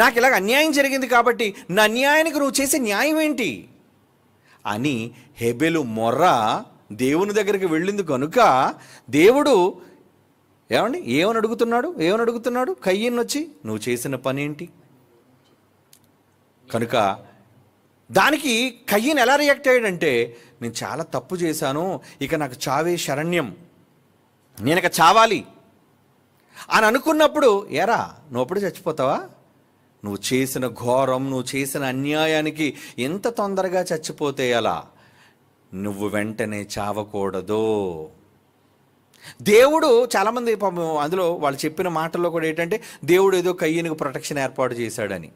నాకు ఇలాగ అన్యాయం జరిగింది కాబట్టి నా అన్యాయానికి నువ్వు చేసే న్యాయం ఏంటి అని హెబెలు మొర్ర దేవుని దగ్గరికి వెళ్ళింది కనుక దేవుడు ఏమండి ఏమని అడుగుతున్నాడు ఏమని అడుగుతున్నాడు కయ్యన్నొచ్చి వచ్చి నువ్వు చేసిన పనేంటి కనుక దానికి కయ్యన్ ఎలా రియాక్ట్ అయ్యాడంటే నేను చాలా తప్పు చేశాను ఇక నాకు చావే శరణ్యం నేను ఇక చావాలి అని అనుకున్నప్పుడు ఎరా నువ్వు అప్పుడు చచ్చిపోతావా నువ్వు చేసిన ఘోరం నువ్వు చేసిన అన్యాయానికి ఎంత తొందరగా చచ్చిపోతే ఎలా నువ్వు వెంటనే చావకూడదు దేవుడు చాలామంది అందులో వాళ్ళు చెప్పిన మాటల్లో కూడా ఏంటంటే దేవుడు ఏదో కయ్యనికి ప్రొటెక్షన్ ఏర్పాటు చేశాడని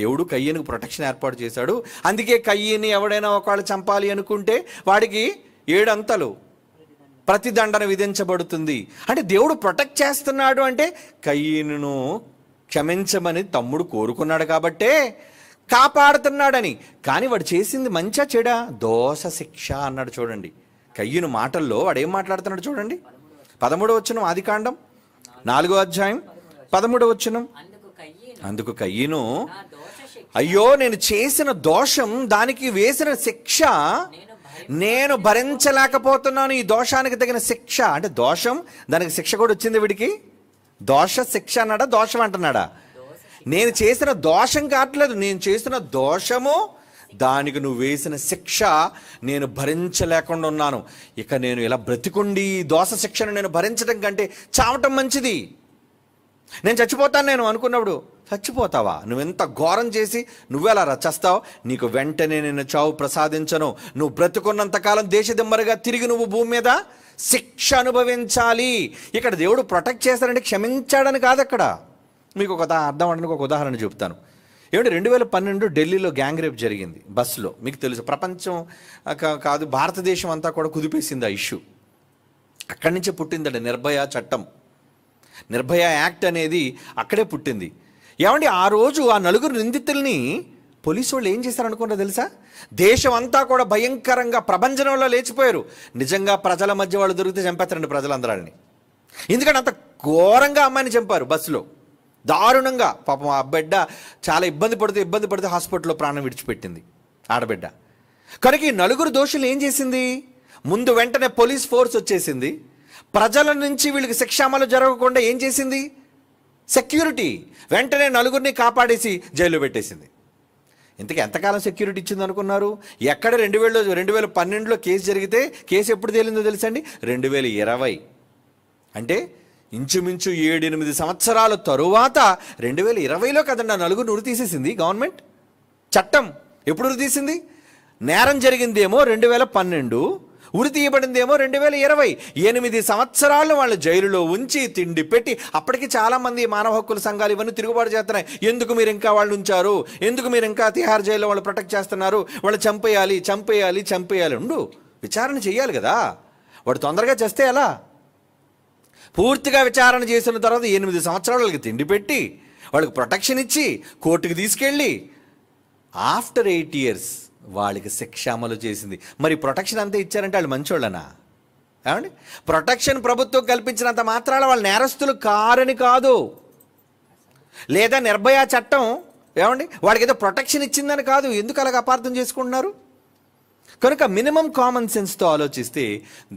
దేవుడు కయ్యనికి ప్రొటెక్షన్ ఏర్పాటు చేశాడు అందుకే కయ్యని ఎవడైనా ఒకవేళ చంపాలి అనుకుంటే వాడికి ఏడంతలు ప్రతిదండన విధించబడుతుంది అంటే దేవుడు ప్రొటెక్ట్ చేస్తున్నాడు అంటే కయ్యను క్షమించమని తమ్ముడు కోరుకున్నాడు కాబట్టే కాపాడుతున్నాడని కానీ వాడు చేసింది మంచా చెడా దోష శిక్ష అన్నాడు చూడండి కయ్యను మాటల్లో వాడు ఏం మాట్లాడుతున్నాడు చూడండి పదమూడవ వచ్చిన ఆదికాండం నాలుగో అధ్యాయం పదమూడవ వచ్చినం అందుకు కయ్యను అయ్యో నేను చేసిన దోషం దానికి వేసిన శిక్ష నేను భరించలేకపోతున్నాను ఈ దోషానికి తగిన శిక్ష అంటే దోషం దానికి శిక్ష కూడా వచ్చింది వీడికి దోష శిక్ష అన్నాడా దోషం అంటున్నాడా నేను చేసిన దోషం కావట్లేదు నేను చేసిన దోషము దానికి నువ్వు వేసిన శిక్ష నేను భరించలేకుండా ఉన్నాను ఇక నేను ఇలా బ్రతికుండి దోష శిక్షను నేను భరించడం కంటే చావటం మంచిది నేను చచ్చిపోతాను నేను అనుకున్నప్పుడు చచ్చిపోతావా నువ్వెంత ఘోరం చేసి నువ్వెలా రచస్తావు నీకు వెంటనే నేను చావు ప్రసాదించను నువ్వు బ్రతుకున్నంతకాలం దేశదిమ్మరిగా తిరిగి నువ్వు భూమి మీద శిక్ష అనుభవించాలి ఇక్కడ దేవుడు ప్రొటెక్ట్ చేస్తారంటే క్షమించాడని కాదు అక్కడ మీకు ఒక అర్థం అంటే ఒక ఉదాహరణ చెప్తాను ఏమిటి రెండు వేల పన్నెండు ఢిల్లీలో గ్యాంగ్ రేప్ జరిగింది బస్సులో మీకు తెలుసు ప్రపంచం కాదు భారతదేశం అంతా కూడా కుదిపేసింది ఆ ఇష్యూ అక్కడి నుంచే పుట్టిందండి నిర్భయ చట్టం నిర్భయ యాక్ట్ అనేది అక్కడే పుట్టింది ఏమండి ఆ రోజు ఆ నలుగురు నిందితుల్ని పోలీసు వాళ్ళు ఏం చేశారనుకున్నారు తెలుసా దేశం అంతా కూడా భయంకరంగా ప్రభంజనంలో లేచిపోయారు నిజంగా ప్రజల మధ్య వాళ్ళు దొరికితే చంపేస్తారండి ప్రజలందరాలని ఎందుకంటే అంత ఘోరంగా అమ్మాయిని చంపారు బస్సులో దారుణంగా పాపం ఆ బిడ్డ చాలా ఇబ్బంది పడితే ఇబ్బంది పడితే హాస్పిటల్లో ప్రాణం విడిచిపెట్టింది ఆడబిడ్డ కనుక ఈ నలుగురు దోషులు ఏం చేసింది ముందు వెంటనే పోలీస్ ఫోర్స్ వచ్చేసింది ప్రజల నుంచి వీళ్ళకి శిక్షామలు జరగకుండా ఏం చేసింది సెక్యూరిటీ వెంటనే నలుగురిని కాపాడేసి జైల్లో పెట్టేసింది ఇంతకీ ఎంతకాలం సెక్యూరిటీ ఇచ్చింది అనుకున్నారు ఎక్కడ రెండు వేలలో రెండు వేల పన్నెండులో కేసు జరిగితే కేసు ఎప్పుడు తేలిందో తెలుసండి రెండు వేల ఇరవై అంటే ఇంచుమించు ఏడెనిమిది సంవత్సరాల తరువాత రెండు వేల ఇరవైలో కదండి ఆ నలుగురు ఉరితీసేసింది తీసేసింది గవర్నమెంట్ చట్టం ఎప్పుడు తీసింది నేరం జరిగిందేమో రెండు వేల పన్నెండు ఉరి తీయబడిందేమో రెండు వేల ఇరవై ఎనిమిది సంవత్సరాలు వాళ్ళు జైలులో ఉంచి తిండి పెట్టి అప్పటికి చాలామంది మానవ హక్కుల సంఘాలు ఇవన్నీ తిరుగుబాటు చేస్తున్నాయి ఎందుకు మీరు ఇంకా వాళ్ళు ఉంచారు ఎందుకు మీరు ఇంకా తిహార్ జైల్లో వాళ్ళు ప్రొటెక్ట్ చేస్తున్నారు వాళ్ళు చంపేయాలి చంపేయాలి చంపేయాలి ఉండు విచారణ చేయాలి కదా వాడు తొందరగా చేస్తే ఎలా పూర్తిగా విచారణ చేసిన తర్వాత ఎనిమిది సంవత్సరాలు వాళ్ళకి తిండి పెట్టి వాళ్ళకి ప్రొటెక్షన్ ఇచ్చి కోర్టుకి తీసుకెళ్ళి ఆఫ్టర్ ఎయిట్ ఇయర్స్ వాళ్ళకి శిక్ష అమలు చేసింది మరి ప్రొటెక్షన్ అంతా ఇచ్చారంటే వాళ్ళు మంచోళ్ళనా ఏమండి ప్రొటెక్షన్ ప్రభుత్వం కల్పించినంత మాత్రాన వాళ్ళు నేరస్తులు కారని కాదు లేదా నిర్భయ చట్టం ఏమండి వాళ్ళకి ఏదో ప్రొటెక్షన్ ఇచ్చిందని కాదు ఎందుకు అలాగ అపార్థం చేసుకుంటున్నారు కనుక మినిమం కామన్ సెన్స్తో ఆలోచిస్తే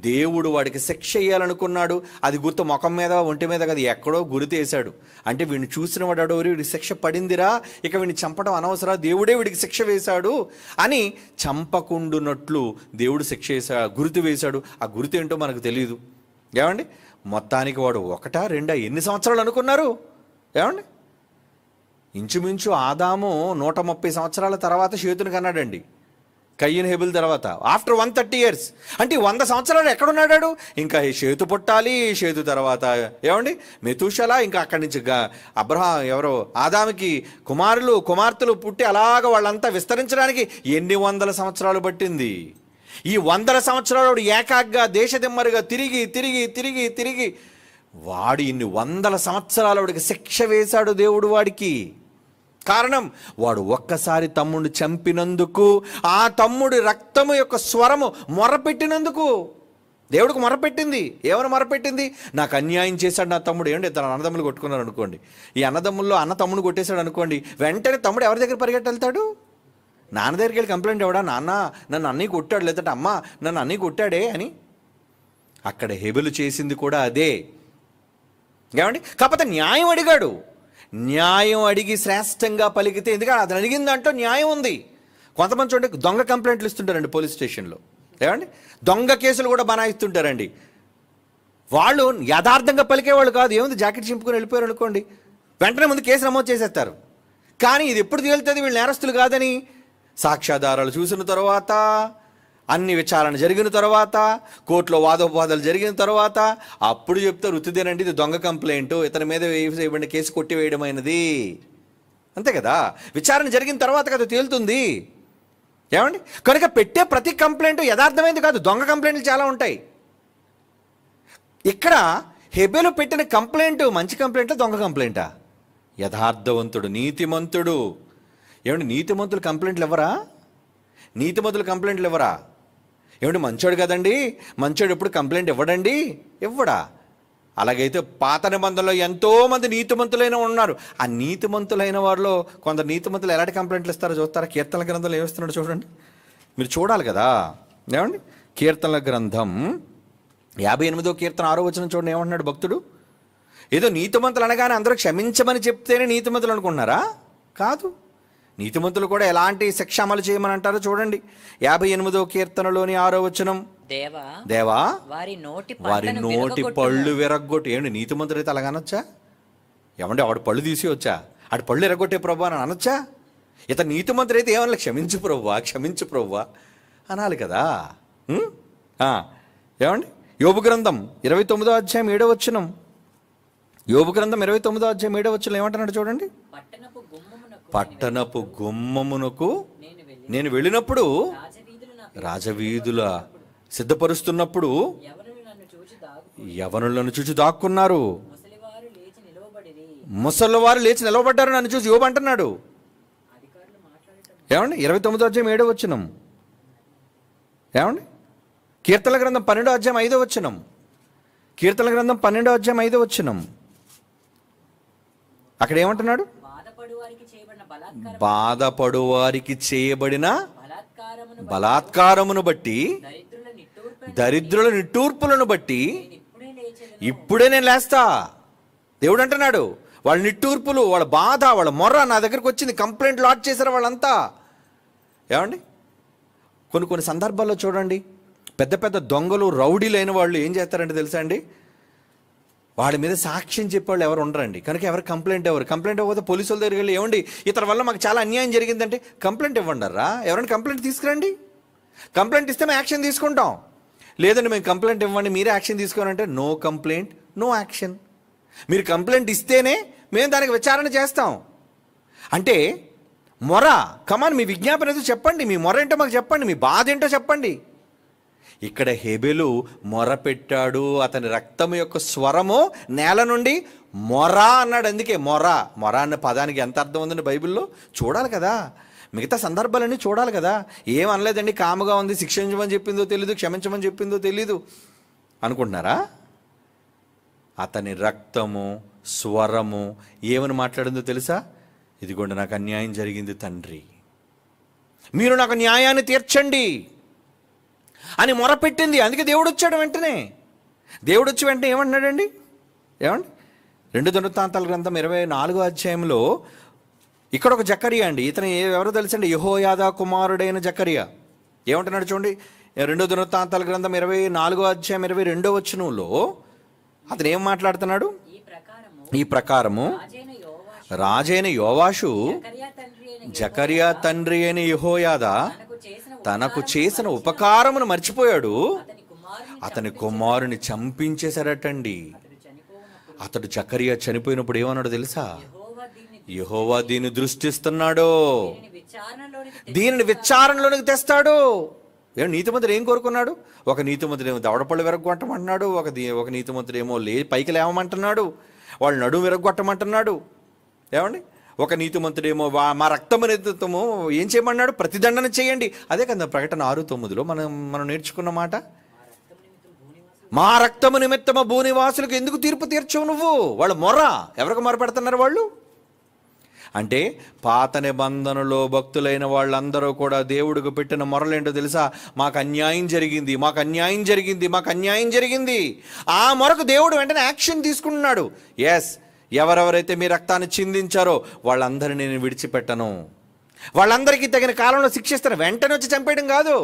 దేవుడు వాడికి శిక్ష చేయాలనుకున్నాడు అది గుర్తు ముఖం మీద ఒంటి మీద కదా ఎక్కడో గురితేశాడు అంటే వీడిని చూసిన వాడు వీడికి శిక్ష పడిందిరా ఇక వీడిని చంపడం అనవసరా దేవుడే వీడికి శిక్ష వేశాడు అని చంపకుండునట్లు దేవుడు శిక్ష వేసా గుర్తు వేశాడు ఆ గుర్తు ఏంటో మనకు తెలియదు ఏమండి మొత్తానికి వాడు ఒకటా రెండా ఎన్ని సంవత్సరాలు అనుకున్నారు ఏమండి ఇంచుమించు ఆదాము నూట ముప్పై సంవత్సరాల తర్వాత చేతుని కన్నాడండి కయ్యన్ హెబుల్ తర్వాత ఆఫ్టర్ వన్ థర్టీ ఇయర్స్ అంటే వంద సంవత్సరాలు ఎక్కడున్నాడాడు ఇంకా ఈ చేతు పుట్టాలి చేతు తర్వాత ఏమండి మెతుషల ఇంకా అక్కడి నుంచి అబ్రహా ఎవరో ఆదామికి కుమారులు కుమార్తెలు పుట్టి అలాగ వాళ్ళంతా విస్తరించడానికి ఎన్ని వందల సంవత్సరాలు పట్టింది ఈ వందల సంవత్సరాలు ఏకాగ్గా దేశదిమ్మరిగా తిరిగి తిరిగి తిరిగి తిరిగి వాడు ఇన్ని వందల సంవత్సరాలు వాడికి శిక్ష వేశాడు దేవుడు వాడికి కారణం వాడు ఒక్కసారి తమ్ముడు చంపినందుకు ఆ తమ్ముడి రక్తము యొక్క స్వరము మొరపెట్టినందుకు దేవుడికి మొరపెట్టింది ఏమైనా మొరపెట్టింది నాకు అన్యాయం చేశాడు నా తమ్ముడు ఏంటి తన అన్నదమ్ములు కొట్టుకున్నారు అనుకోండి ఈ అన్నదమ్ముల్లో అన్న తమ్ముడు కొట్టేశాడు అనుకోండి వెంటనే తమ్ముడు ఎవరి దగ్గర పరిగెట్టి వెళ్తాడు నాన్న దగ్గరికి వెళ్ళి కంప్లైంట్ ఎవడా నాన్న నన్ను అన్నీ కొట్టాడు లేదంటే అమ్మ నన్ను అన్నీ కొట్టాడే అని అక్కడ హెబులు చేసింది కూడా అదే ఏమండి కాకపోతే న్యాయం అడిగాడు న్యాయం అడిగి శ్రేష్టంగా పలికితే ఎందుకంటే అతను అడిగిన దాంట్లో న్యాయం ఉంది కొంతమంది చూడండి దొంగ కంప్లైంట్లు ఇస్తుంటారండి పోలీస్ స్టేషన్లో ఏమండి దొంగ కేసులు కూడా బనాయిస్తుంటారండి వాళ్ళు యథార్థంగా పలికేవాళ్ళు కాదు ఏముంది జాకెట్ చింపుకొని వెళ్ళిపోయారు అనుకోండి వెంటనే ముందు కేసు నమోదు చేసేస్తారు కానీ ఇది ఎప్పుడు తేలుతుంది వీళ్ళు నేరస్తులు కాదని సాక్ష్యాధారాలు చూసిన తర్వాత అన్ని విచారణ జరిగిన తర్వాత కోర్టులో వాదోపవాదాలు జరిగిన తర్వాత అప్పుడు చెప్తే ఉత్తిదేనండి ఇది దొంగ కంప్లైంట్ ఇతని మీద చేయబడిన కేసు అయినది అంతే కదా విచారణ జరిగిన తర్వాత కదా తేలుతుంది ఏమండి కనుక పెట్టే ప్రతి కంప్లైంట్ యథార్థమైంది కాదు దొంగ కంప్లైంట్లు చాలా ఉంటాయి ఇక్కడ హెబెలు పెట్టిన కంప్లైంట్ మంచి కంప్లైంటా దొంగ కంప్లైంటా యథార్థవంతుడు నీతిమంతుడు ఏమండి నీతిమంతులు కంప్లైంట్లు ఎవరా నీతిమంతులు కంప్లైంట్లు ఎవరా ఏమిటి మంచోడు కదండి మంచోడు ఎప్పుడు కంప్లైంట్ ఇవ్వడండి ఇవ్వడా అలాగైతే పాత నిబంధనలో ఎంతోమంది నీతిమంతులైన ఉన్నారు ఆ నీతిమంతులైన వారిలో కొందరు నీతిమంతులు ఎలాంటి కంప్లైంట్లు ఇస్తారో చూస్తారా కీర్తన గ్రంథంలో ఏమిస్తున్నాడు చూడండి మీరు చూడాలి కదా ఏమండి కీర్తనల గ్రంథం యాభై ఎనిమిదో కీర్తన ఆరో వచ్చిన చూడండి ఏమంటున్నాడు భక్తుడు ఏదో నీతిమంతులు అనగానే అందరూ క్షమించమని చెప్తేనే నీతిమంతులు అనుకుంటున్నారా కాదు నీతిమంతులు కూడా ఎలాంటి శిక్ష అమలు చేయమనంటారో చూడండి యాభై ఎనిమిదో కీర్తనలోని ఆరో వచనం దేవా వారి నోటి పళ్ళు విరగ్గొట్టు ఏమండి నీతిమంతుడు అయితే అలాగనొచ్చా ఏమండి ఆవిడ పళ్ళు తీసి వచ్చా ఆడ పళ్ళు ఎరగొట్టే ప్రభు అని అనొచ్చా ఇత నీతి మంత్రి అయితే ఏమన్నా క్షమించు ప్రవ్వా క్షమించు ప్రవ్వా అనాలి కదా ఏమండి యోబు గ్రంథం ఇరవై తొమ్మిదో అధ్యాయం ఏడో వచ్చినం యోబు గ్రంథం ఇరవై తొమ్మిదో అధ్యాయం ఏడో వచ్చిన ఏమంటున్నాడు చూడండి పట్టణపు గుమ్మమునకు నేను వెళ్ళినప్పుడు రాజవీధుల సిద్ధపరుస్తున్నప్పుడు యవనులను చూచి దాక్కున్నారు ముసలివారు లేచి నిలవబడ్డారు నన్ను చూసి ఇవ్వమంటున్నాడు ఏమండి ఇరవై తొమ్మిదో అధ్యాయం ఏడో వచ్చినం ఏమండి కీర్తన గ్రంథం పన్నెండో అధ్యాయం ఐదో వచ్చినం కీర్తన గ్రంథం పన్నెండో అధ్యాయం ఐదో వచ్చినం అక్కడ ఏమంటున్నాడు బాధపడువారికి చేయబడిన బలాత్కారమును బట్టి దరిద్రుల నిట్టూర్పులను బట్టి ఇప్పుడే నేను లేస్తా దేవుడు అంటున్నాడు వాళ్ళ నిట్టూర్పులు వాళ్ళ బాధ వాళ్ళ మొర్ర నా దగ్గరకు వచ్చింది కంప్లైంట్ లాడ్ చేశారు వాళ్ళంతా ఏమండి కొన్ని కొన్ని సందర్భాల్లో చూడండి పెద్ద పెద్ద దొంగలు రౌడీలైన వాళ్ళు ఏం చేస్తారంటే తెలుసా అండి వాడి మీద సాక్ష్యం చెప్పేవాళ్ళు ఎవరు ఉండరండి కనుక ఎవరు కంప్లైంట్ ఎవరు కంప్లైంట్ ఇవ్వకపోతే పోలీసుల దగ్గరికి వెళ్ళి ఇవ్వండి ఇతర వల్ల మాకు చాలా అన్యాయం జరిగిందంటే కంప్లైంట్ ఇవ్వండరా ఎవరైనా కంప్లైంట్ తీసుకురండి కంప్లైంట్ ఇస్తే మేము యాక్షన్ తీసుకుంటాం లేదండి మేము కంప్లైంట్ ఇవ్వండి మీరే యాక్షన్ తీసుకోవాలంటే నో కంప్లైంట్ నో యాక్షన్ మీరు కంప్లైంట్ ఇస్తేనే మేము దానికి విచారణ చేస్తాం అంటే మొర కమాన్ మీ విజ్ఞాపన ఏదో చెప్పండి మీ మొర ఏంటో మాకు చెప్పండి మీ బాధ ఏంటో చెప్పండి ఇక్కడ హెబెలు మొరపెట్టాడు అతని రక్తం యొక్క స్వరము నేల నుండి మొర అన్నాడు అందుకే మొర మొర అన్న పదానికి ఎంత అర్థం ఉందండి బైబిల్లో చూడాలి కదా మిగతా సందర్భాలన్నీ చూడాలి కదా ఏమనలేదండి కామగా కాముగా ఉంది శిక్షించమని చెప్పిందో తెలీదు క్షమించమని చెప్పిందో తెలీదు అనుకుంటున్నారా అతని రక్తము స్వరము ఏమని మాట్లాడిందో తెలుసా ఇదిగోండి నాకు అన్యాయం జరిగింది తండ్రి మీరు నాకు న్యాయాన్ని తీర్చండి అని మొరపెట్టింది అందుకే దేవుడు వచ్చాడు వెంటనే దేవుడు వచ్చి వెంటనే ఏమంటున్నాడండి ఏమండి రెండు దృత్తాంతాల గ్రంథం ఇరవై నాలుగో అధ్యాయంలో ఇక్కడ ఒక జకరియా అండి ఇతను ఎవరు తెలుసండి యహోయాదా కుమారుడైన జకరియా ఏమంటున్నాడు చూడండి రెండు దునృత్తాంతాల గ్రంథం ఇరవై నాలుగో అధ్యాయం ఇరవై రెండో వచనంలో అతను ఏం మాట్లాడుతున్నాడు ఈ ప్రకారము రాజైన యోవాషు జకరియా తండ్రి అయిన యహోయాదా తనకు చేసిన ఉపకారమును మర్చిపోయాడు అతని కుమారుని చంపించేశాడటండి అతడు చక్కరియా చనిపోయినప్పుడు ఏమన్నాడు తెలుసా యహోవా దీన్ని దృష్టిస్తున్నాడో దీనిని విచారణలోనికి తెస్తాడు ఏమో నీతిమంతుడు ఏం కోరుకున్నాడు ఒక నీతిమంతుడు ఏమో దవడపళ్ళు విరగొట్టమంటున్నాడు ఒక దీ ఒక నీతిమంతుడు ఏమో లే పైకి లేవమంటున్నాడు వాళ్ళు నడుము విరగొట్టమంటున్నాడు ఏమండి ఒక నీతిమంతుడేమో వా మా రక్తమరితము ఏం చేయమన్నాడు ప్రతిదండన చేయండి అదే కదా ప్రకటన ఆరు తొమ్మిదిలో మనం మనం నేర్చుకున్న మాట మా రక్తము నిమిత్తము భూనివాసులకు ఎందుకు తీర్పు తీర్చవు నువ్వు వాళ్ళు మొర్ర ఎవరికి మొరపెడుతున్నారు వాళ్ళు అంటే పాత నిబంధనలో భక్తులైన వాళ్ళందరూ కూడా దేవుడికి పెట్టిన మొరలేంటో తెలుసా మాకు అన్యాయం జరిగింది మాకు అన్యాయం జరిగింది మాకు అన్యాయం జరిగింది ఆ మొరకు దేవుడు వెంటనే యాక్షన్ తీసుకుంటున్నాడు ఎస్ ఎవరెవరైతే మీ రక్తాన్ని చిందించారో వాళ్ళందరినీ నేను విడిచిపెట్టను వాళ్ళందరికీ తగిన కాలంలో శిక్షిస్తాను వెంటనే వచ్చి చంపేయడం కాదు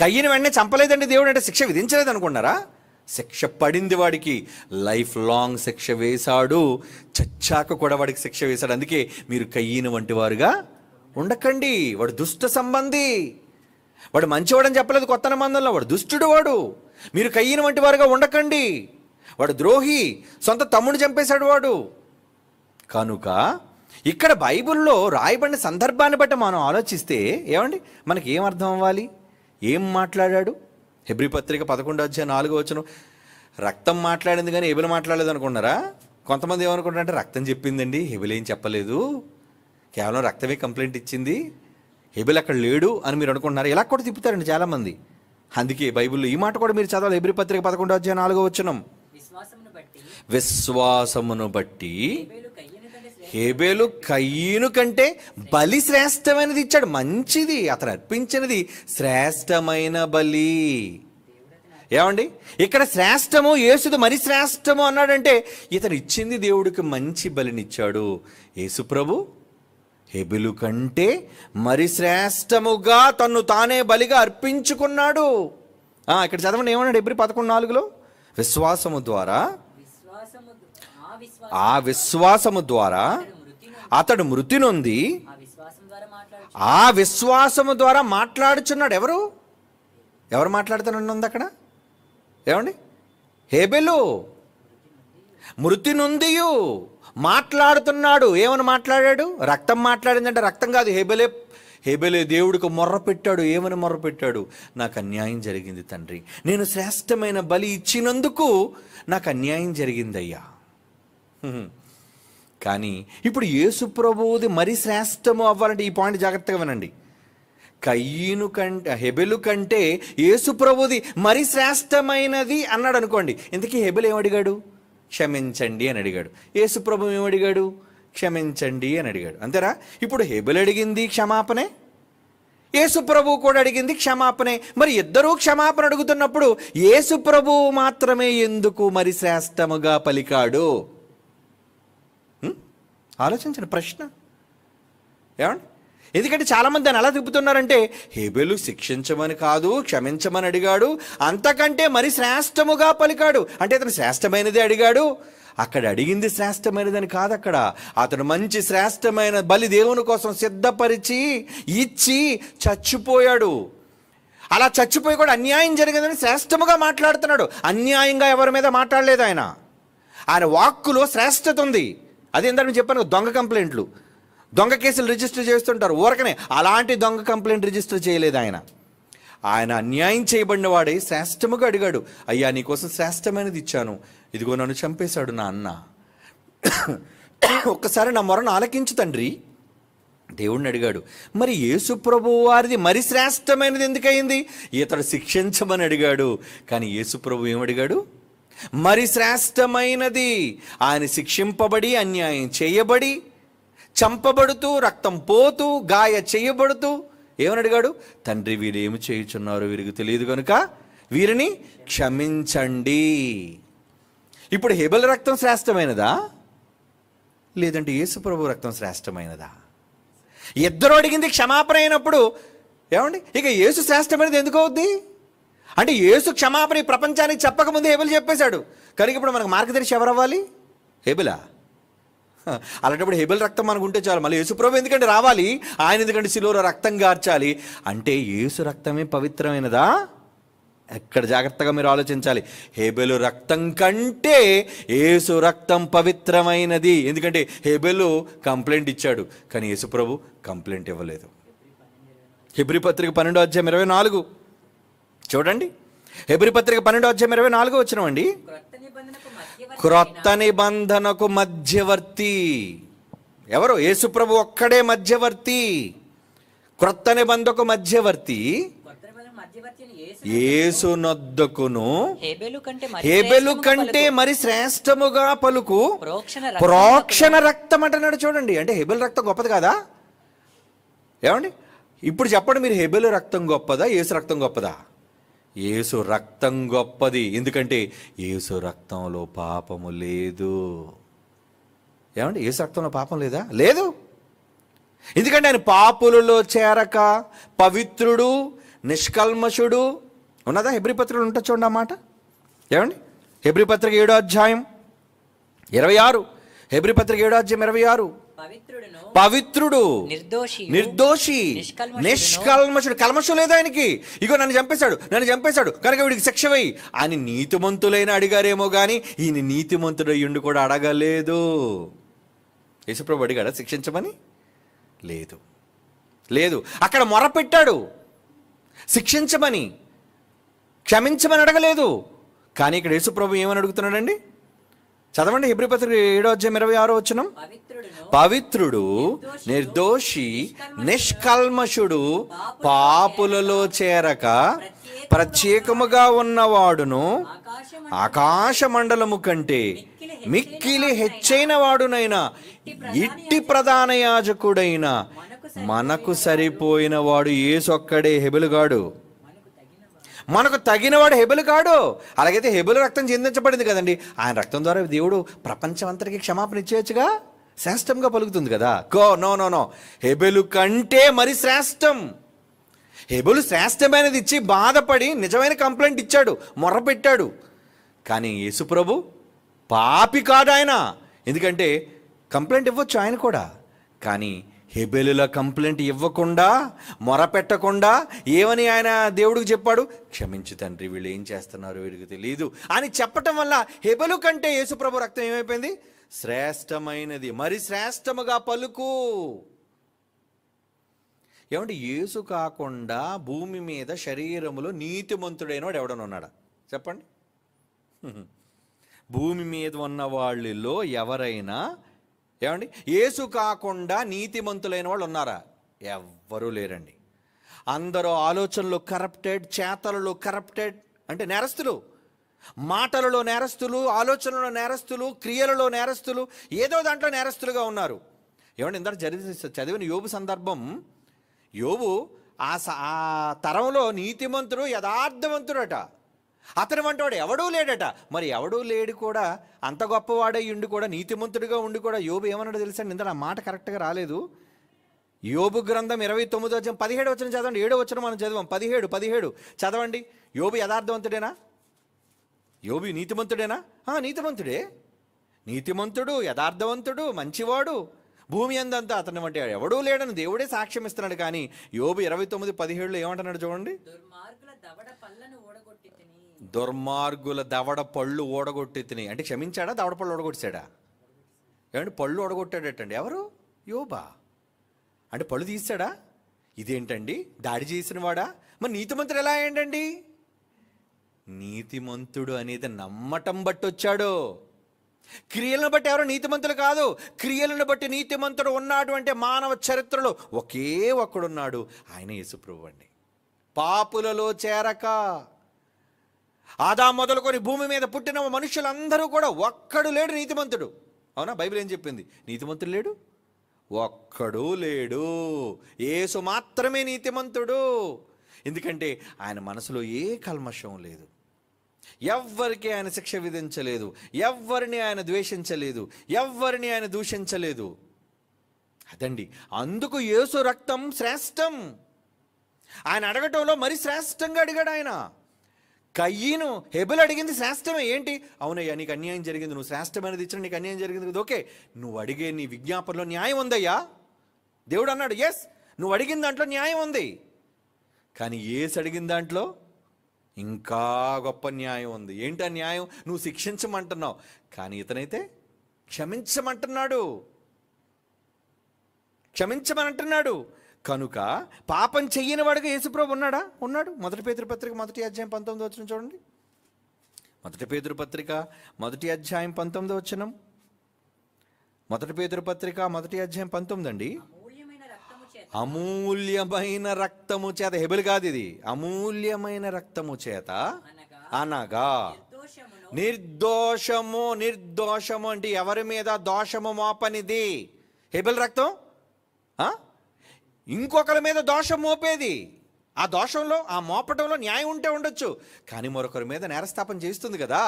కయ్యని వెంటనే చంపలేదండి దేవుడు అంటే శిక్ష విధించలేదు అనుకున్నారా శిక్ష పడింది వాడికి లైఫ్ లాంగ్ శిక్ష వేశాడు చచ్చాక కూడా వాడికి శిక్ష వేశాడు అందుకే మీరు కయ్యను వంటి వారుగా ఉండకండి వాడు దుష్ట సంబంధి వాడు మంచివాడని చెప్పలేదు కొత్త మందంలో వాడు దుష్టుడు వాడు మీరు కయ్యను వంటి వారుగా ఉండకండి వాడు ద్రోహి సొంత తమ్ముడు చంపేశాడు వాడు కనుక ఇక్కడ బైబిల్లో రాయబడిన సందర్భాన్ని బట్టి మనం ఆలోచిస్తే ఏమండి మనకి ఏం అర్థం అవ్వాలి ఏం మాట్లాడాడు హెబ్రి పత్రిక పదకొండు వచ్చే నాలుగో వచ్చిన రక్తం మాట్లాడింది కానీ ఎబిల్ మాట్లాడలేదు అనుకున్నారా కొంతమంది ఏమనుకుంటారంటే రక్తం చెప్పిందండి హెబిల్ ఏం చెప్పలేదు కేవలం రక్తమే కంప్లైంట్ ఇచ్చింది హెబిల్ అక్కడ లేడు అని మీరు అనుకుంటున్నారు ఇలా కూడా తిప్పుతారండి చాలామంది అందుకే బైబిల్లో ఈ మాట కూడా మీరు చదవాలి ఎబ్రి పత్రిక పదకొండు వచ్చే నాలుగో వచ్చినాం విశ్వాసమును బట్టి హేబేలు కయ్యను కంటే బలి శ్రేష్టమైనది ఇచ్చాడు మంచిది అతను అర్పించినది శ్రేష్టమైన బలి ఏమండి ఇక్కడ శ్రేష్టము యేసుది మరి శ్రేష్టము అన్నాడంటే ఇతను ఇచ్చింది దేవుడికి మంచి బలినిచ్చాడు యేసు ప్రభు హెబిలు కంటే మరి శ్రేష్టముగా తన్ను తానే బలిగా అర్పించుకున్నాడు ఇక్కడ చదవండి ఏమన్నాడు ఎబ్రి పదకొండు నాలుగులో విశ్వాసము ద్వారా ఆ విశ్వాసము ద్వారా అతడు మృతి నొంది ఆ విశ్వాసము ద్వారా మాట్లాడుచున్నాడు ఎవరు ఎవరు ఉంది అక్కడ ఏమండి హేబెలు మృతి నుందియు మాట్లాడుతున్నాడు ఏమని మాట్లాడాడు రక్తం మాట్లాడిందంటే రక్తం కాదు హేబెలే హేబెలే దేవుడికి మొర్ర పెట్టాడు ఏమని మొర్ర పెట్టాడు నాకు అన్యాయం జరిగింది తండ్రి నేను శ్రేష్టమైన బలి ఇచ్చినందుకు నాకు అన్యాయం జరిగిందయ్యా కానీ ఇప్పుడు యేసు ప్రభువుది మరీ శ్రేష్టము అవ్వాలంటే ఈ పాయింట్ జాగ్రత్తగా వినండి కయ్యను కంటే హెబెలు కంటే యేసు ప్రభుది మరి శ్రేష్టమైనది అన్నాడు అనుకోండి ఇంతకీ హెబెలు ఏమడిగాడు క్షమించండి అని అడిగాడు యేసు ప్రభు ఏమడిగాడు క్షమించండి అని అడిగాడు అంతేరా ఇప్పుడు హెబెలు అడిగింది క్షమాపనే యేసు ప్రభు కూడా అడిగింది క్షమాపనే మరి ఇద్దరూ క్షమాపణ అడుగుతున్నప్పుడు యేసు ప్రభు మాత్రమే ఎందుకు మరి శ్రేష్టముగా పలికాడు ఆలోచించిన ప్రశ్న ఏమండి ఎందుకంటే చాలామంది దాన్ని ఎలా తిప్పుతున్నారంటే హేబెలు శిక్షించమని కాదు క్షమించమని అడిగాడు అంతకంటే మరి శ్రేష్టముగా పలికాడు అంటే అతను శ్రేష్టమైనది అడిగాడు అక్కడ అడిగింది శ్రేష్టమైనదని కాదు అక్కడ అతను మంచి శ్రేష్టమైన బలి దేవుని కోసం సిద్ధపరిచి ఇచ్చి చచ్చిపోయాడు అలా చచ్చిపోయి కూడా అన్యాయం జరిగిందని శ్రేష్టముగా మాట్లాడుతున్నాడు అన్యాయంగా ఎవరి మీద మాట్లాడలేదు ఆయన ఆయన వాక్కులో శ్రేష్టత ఉంది అదే ఇందాక చెప్పాను దొంగ కంప్లైంట్లు దొంగ కేసులు రిజిస్టర్ చేస్తుంటారు ఊరకనే అలాంటి దొంగ కంప్లైంట్ రిజిస్టర్ చేయలేదు ఆయన ఆయన అన్యాయం చేయబడిన వాడే శ్రేష్టముగా అడిగాడు అయ్యా నీకోసం శ్రేష్టమైనది ఇచ్చాను ఇదిగో నన్ను చంపేశాడు నా అన్న ఒక్కసారి నా మొరను ఆలకించు తండ్రి దేవుణ్ణి అడిగాడు మరి యేసుప్రభు వారిది మరి శ్రేష్టమైనది ఎందుకయింది ఇతడు శిక్షించమని అడిగాడు కానీ యేసుప్రభు ఏమడిగాడు మరి శ్రేష్టమైనది ఆయన శిక్షింపబడి అన్యాయం చేయబడి చంపబడుతూ రక్తం పోతూ గాయ చేయబడుతూ ఏమని అడిగాడు తండ్రి వీరేమి చేయుచున్నారో వీరికి తెలియదు కనుక వీరిని క్షమించండి ఇప్పుడు హెబెల్ రక్తం శ్రేష్టమైనదా లేదంటే యేసుప్రభు రక్తం శ్రేష్టమైనదా ఇద్దరు అడిగింది క్షమాపణ అయినప్పుడు ఏమండి ఇక యేసు శ్రేష్టమైనది ఎందుకు అవుద్ది అంటే ఏసు క్షమాపణ ప్రపంచానికి చెప్పకముందు ఏబిల్ చెప్పేశాడు కనుక ఇప్పుడు మనకు మార్గదర్శి అవ్వాలి హేబులా అలాంటప్పుడు హెబిల్ రక్తం మనకు ఉంటే చాలు మళ్ళీ యేసుప్రభు ఎందుకంటే రావాలి ఆయన ఎందుకంటే శిలువలో రక్తం గార్చాలి అంటే ఏసు రక్తమే పవిత్రమైనదా ఎక్కడ జాగ్రత్తగా మీరు ఆలోచించాలి హేబెలు రక్తం కంటే ఏసు రక్తం పవిత్రమైనది ఎందుకంటే హేబెలు కంప్లైంట్ ఇచ్చాడు కానీ యేసుప్రభు కంప్లైంట్ ఇవ్వలేదు హిబ్రి పత్రిక పన్నెండు అధ్యాయం ఇరవై నాలుగు చూడండి హెబ్రి పత్రిక పన్నెండో అధ్యాయం ఇరవై వచ్చిన అండి క్రొత్త నిబంధనకు మధ్యవర్తి ఎవరు యేసుప్రభు ఒక్కడే మధ్యవర్తి క్రొత్త నిబంధకు మధ్యవర్తి హేబెలు కంటే మరి శ్రేష్టముగా పలుకు ప్రోక్షణ రక్తం అంటున్నాడు చూడండి అంటే హెబెల్ రక్తం గొప్పది కాదా ఏమండి ఇప్పుడు చెప్పండి మీరు హెబెలు రక్తం గొప్పదా యేసు రక్తం గొప్పదా ఏసు రక్తం గొప్పది ఎందుకంటే ఏసు రక్తంలో పాపము లేదు ఏమండి ఏసు రక్తంలో పాపం లేదా లేదు ఎందుకంటే ఆయన పాపులలో చేరక పవిత్రుడు నిష్కల్మషుడు ఉన్నదా హెబ్రిపత్రులు ఉంటుంది చూడండి అన్నమాట ఏమండి హెబ్రిపత్రిక ఏడో అధ్యాయం ఇరవై ఆరు హెబ్రిపత్రిక ఏడో అధ్యాయం ఇరవై ఆరు పవిత్రుడు నిర్దోషి నిష్కల్మషుడు కల్మషం లేదు ఆయనకి ఇగో నన్ను చంపేశాడు నన్ను చంపేశాడు కనుక వీడికి శిక్ష వేయి అని నీతిమంతులైన అడిగారేమో కానీ ఈయన నీతిమంతుడు నీతిమంతుడయ్యుండి కూడా అడగలేదు యేసుప్రభు అడిగాడా శిక్షించమని లేదు లేదు అక్కడ మొరపెట్టాడు శిక్షించమని క్షమించమని అడగలేదు కానీ ఇక్కడ యేసుప్రభు ఏమని అడుగుతున్నాడండి చదవండి ఎబ్రి పత్రిక ఏడో అధ్యాయం ఇరవై ఆరో వచ్చిన పవిత్రుడు నిర్దోషి నిష్కల్మషుడు పాపులలో చేరక ప్రత్యేకముగా ఉన్నవాడును ఆకాశ మండలము కంటే మిక్కిలి హెచ్చైన వాడునైనా ఇట్టి ప్రధాన యాజకుడైన మనకు సరిపోయిన వాడు ఏసొక్కడే హెబిలుగాడు మనకు తగినవాడు హెబులు కాడు అలాగైతే హెబులు రక్తం చెందించబడింది కదండి ఆయన రక్తం ద్వారా దేవుడు ప్రపంచం అంతటికి క్షమాపణ ఇచ్చేయచ్చుగా శ్రేష్టంగా పలుకుతుంది కదా కో నో నో నో హెబెలు కంటే మరి శ్రేష్టం హెబులు శ్రేష్టమైనది ఇచ్చి బాధపడి నిజమైన కంప్లైంట్ ఇచ్చాడు మొర్ర పెట్టాడు కానీ యేసుప్రభు పాపి కాదు ఆయన ఎందుకంటే కంప్లైంట్ ఇవ్వచ్చు ఆయన కూడా కానీ హెబెలుల కంప్లైంట్ ఇవ్వకుండా మొరపెట్టకుండా ఏమని ఆయన దేవుడికి చెప్పాడు క్షమించు తండ్రి వీళ్ళు ఏం చేస్తున్నారు వీడికి తెలియదు అని చెప్పటం వల్ల హెబెలు కంటే యేసుప్రభు రక్తం ఏమైపోయింది శ్రేష్టమైనది మరి శ్రేష్టముగా పలుకు ఏమంటే యేసు కాకుండా భూమి మీద శరీరములో నీతిమంతుడైన వాడు ఉన్నాడా చెప్పండి భూమి మీద ఉన్న వాళ్ళలో ఎవరైనా ఏమండి యేసు కాకుండా నీతిమంతులైన వాళ్ళు ఉన్నారా ఎవ్వరూ లేరండి అందరూ ఆలోచనలు కరప్టెడ్ చేతలలో కరప్టెడ్ అంటే నేరస్తులు మాటలలో నేరస్తులు ఆలోచనలో నేరస్తులు క్రియలలో నేరస్తులు ఏదో దాంట్లో నేరస్తులుగా ఉన్నారు ఏమండి ఇందాక జరిగి చదివిన యోబు సందర్భం యోబు ఆ తరంలో నీతిమంతుడు యథార్థవంతుడట అతని వంటవాడు ఎవడూ లేడట మరి ఎవడూ లేడు కూడా అంత గొప్పవాడే ఉండి కూడా నీతిమంతుడిగా ఉండి కూడా యోబు ఏమన్నాడు తెలుసా ఇంత నా మాట కరెక్ట్గా రాలేదు యోబు గ్రంథం ఇరవై తొమ్మిది వచ్చిన పదిహేడు వచ్చిన చదవండి ఏడో వచ్చిన మనం చదివాం పదిహేడు పదిహేడు చదవండి యోబు యథార్థవంతుడేనా యోబి నీతిమంతుడేనా నీతిమంతుడే నీతిమంతుడు యథార్థవంతుడు మంచివాడు భూమి అందంతా అతని వంటి ఎవడూ లేడని దేవుడే సాక్ష్యం ఇస్తున్నాడు కానీ యోబు ఇరవై తొమ్మిది పదిహేడులో ఏమంటున్నాడు చూడండి దుర్మార్గుల దవడ పళ్ళు ఓడగొట్టి అంటే క్షమించాడా దవడ పళ్ళు ఓడగొట్టాడా ఏమంటే పళ్ళు ఓడగొట్టాడటండి ఎవరు యోబా అంటే పళ్ళు తీసాడా ఇదేంటండి దాడి చేసిన వాడా మరి నీతిమంతుడు ఎలా ఏంటండి నీతిమంతుడు అనేది నమ్మటం బట్టి వచ్చాడు క్రియలను బట్టి ఎవరు నీతిమంతులు కాదు క్రియలను బట్టి నీతిమంతుడు ఉన్నాడు అంటే మానవ చరిత్రలో ఒకే ఒక్కడున్నాడు ఆయన యేసుప్రభు అండి పాపులలో చేరక ఆదా మొదలుకొని భూమి మీద పుట్టిన మనుషులందరూ కూడా ఒక్కడు లేడు నీతిమంతుడు అవునా బైబిల్ ఏం చెప్పింది నీతిమంతుడు లేడు ఒక్కడు లేడు ఏసు మాత్రమే నీతిమంతుడు ఎందుకంటే ఆయన మనసులో ఏ కల్మషం లేదు ఎవ్వరికి ఆయన శిక్ష విధించలేదు ఎవ్వరిని ఆయన ద్వేషించలేదు ఎవ్వరిని ఆయన దూషించలేదు అదండి అందుకు యేసు రక్తం శ్రేష్టం ఆయన అడగటంలో మరి శ్రేష్టంగా అడిగాడు ఆయన కయ్యను హెబుల్ అడిగింది శ్రేష్టమే ఏంటి అవునయ్యా నీకు అన్యాయం జరిగింది నువ్వు శ్రేష్టమైనది ఇచ్చిన నీకు అన్యాయం జరిగింది కదా ఓకే నువ్వు అడిగే నీ విజ్ఞాపనలో న్యాయం ఉందయ్యా దేవుడు అన్నాడు ఎస్ నువ్వు అడిగిన దాంట్లో న్యాయం ఉంది కానీ ఏసు అడిగిన దాంట్లో ఇంకా గొప్ప న్యాయం ఉంది ఏంటి ఆ న్యాయం నువ్వు శిక్షించమంటున్నావు కానీ ఇతనైతే క్షమించమంటున్నాడు క్షమించమని అంటున్నాడు కనుక పాపం చెయ్యని వాడుగా యేసుప్రభు ఉన్నాడా ఉన్నాడు మొదటి పేతృపత్రిక మొదటి అధ్యాయం పంతొమ్మిది వచ్చిన చూడండి మొదటి పత్రిక మొదటి అధ్యాయం పంతొమ్మిది వచ్చినం మొదటి పత్రిక మొదటి అధ్యాయం పంతొమ్మిది అండి అమూల్యమైన రక్తము చేత హెబిల్ కాదు ఇది అమూల్యమైన రక్తము చేత అనగా నిర్దోషము నిర్దోషము అంటే ఎవరి మీద దోషము మోపనిది హెబిల్ రక్తం ఇంకొకరి మీద దోషం మోపేది ఆ దోషంలో ఆ మోపటంలో న్యాయం ఉంటే ఉండొచ్చు కానీ మరొకరి మీద నేరస్థాపన చేస్తుంది కదా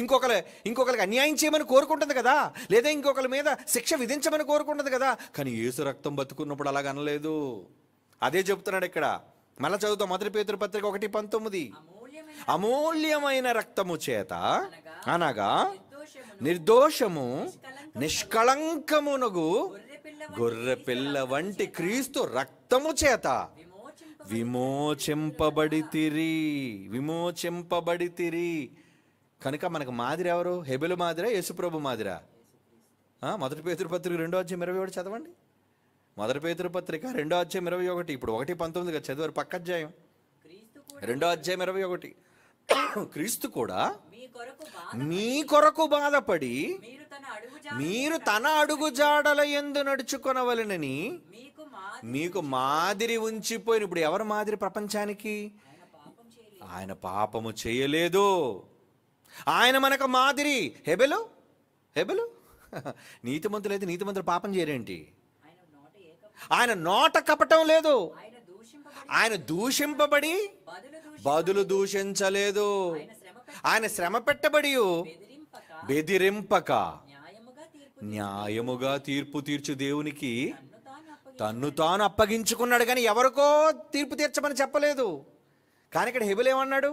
ఇంకొకరి ఇంకొకరికి అన్యాయం చేయమని కోరుకుంటుంది కదా లేదా ఇంకొకరి మీద శిక్ష విధించమని కోరుకుంటుంది కదా కానీ ఏసు రక్తం బతుకున్నప్పుడు అలాగ అనలేదు అదే చెప్తున్నాడు ఇక్కడ మళ్ళా చదువుతాం మొదటి పేతురు పత్రిక ఒకటి పంతొమ్మిది అమూల్యమైన రక్తము చేత అనగా నిర్దోషము నిష్కళంకమునగు గొర్రె పిల్ల వంటి క్రీస్తు రక్తము చేత విమోచింపబడి తిరి విమోచింపబడి తిరి కనుక మనకు మాదిరి ఎవరు హెబెలు మాదిరా యేసుప్రభు మాదిరా మొదటి పేతృపత్రిక రెండో అధ్యాయం ఇరవై ఒకటి చదవండి మొదటి పేతృపత్రిక రెండో అధ్యాయం ఇరవై ఒకటి ఇప్పుడు ఒకటి పంతొమ్మిదిగా చదివారు పక్క అధ్యాయం రెండో అధ్యాయం ఇరవై ఒకటి క్రీస్తు కూడా మీ కొరకు బాధపడి మీరు తన అడుగు జాడల ఎందు నడుచుకొనవలెనని మీకు మాదిరి ఉంచిపోయిన ఇప్పుడు ఎవరు మాదిరి ప్రపంచానికి ఆయన పాపము చేయలేదు ఆయన మనకు మాదిరి హెబెలు హెబెలు నీతి నీతిమంతులు పాపం చేయరేంటి ఆయన నోట కపటం లేదు ఆయన దూషింపబడి బదులు దూషించలేదు ఆయన శ్రమ పెట్టబడి బెదిరింపక న్యాయముగా తీర్పు తీర్చు దేవునికి తన్ను తాను అప్పగించుకున్నాడు కానీ ఎవరికో తీర్పు తీర్చమని చెప్పలేదు కానీ ఇక్కడ హెబులేమన్నాడు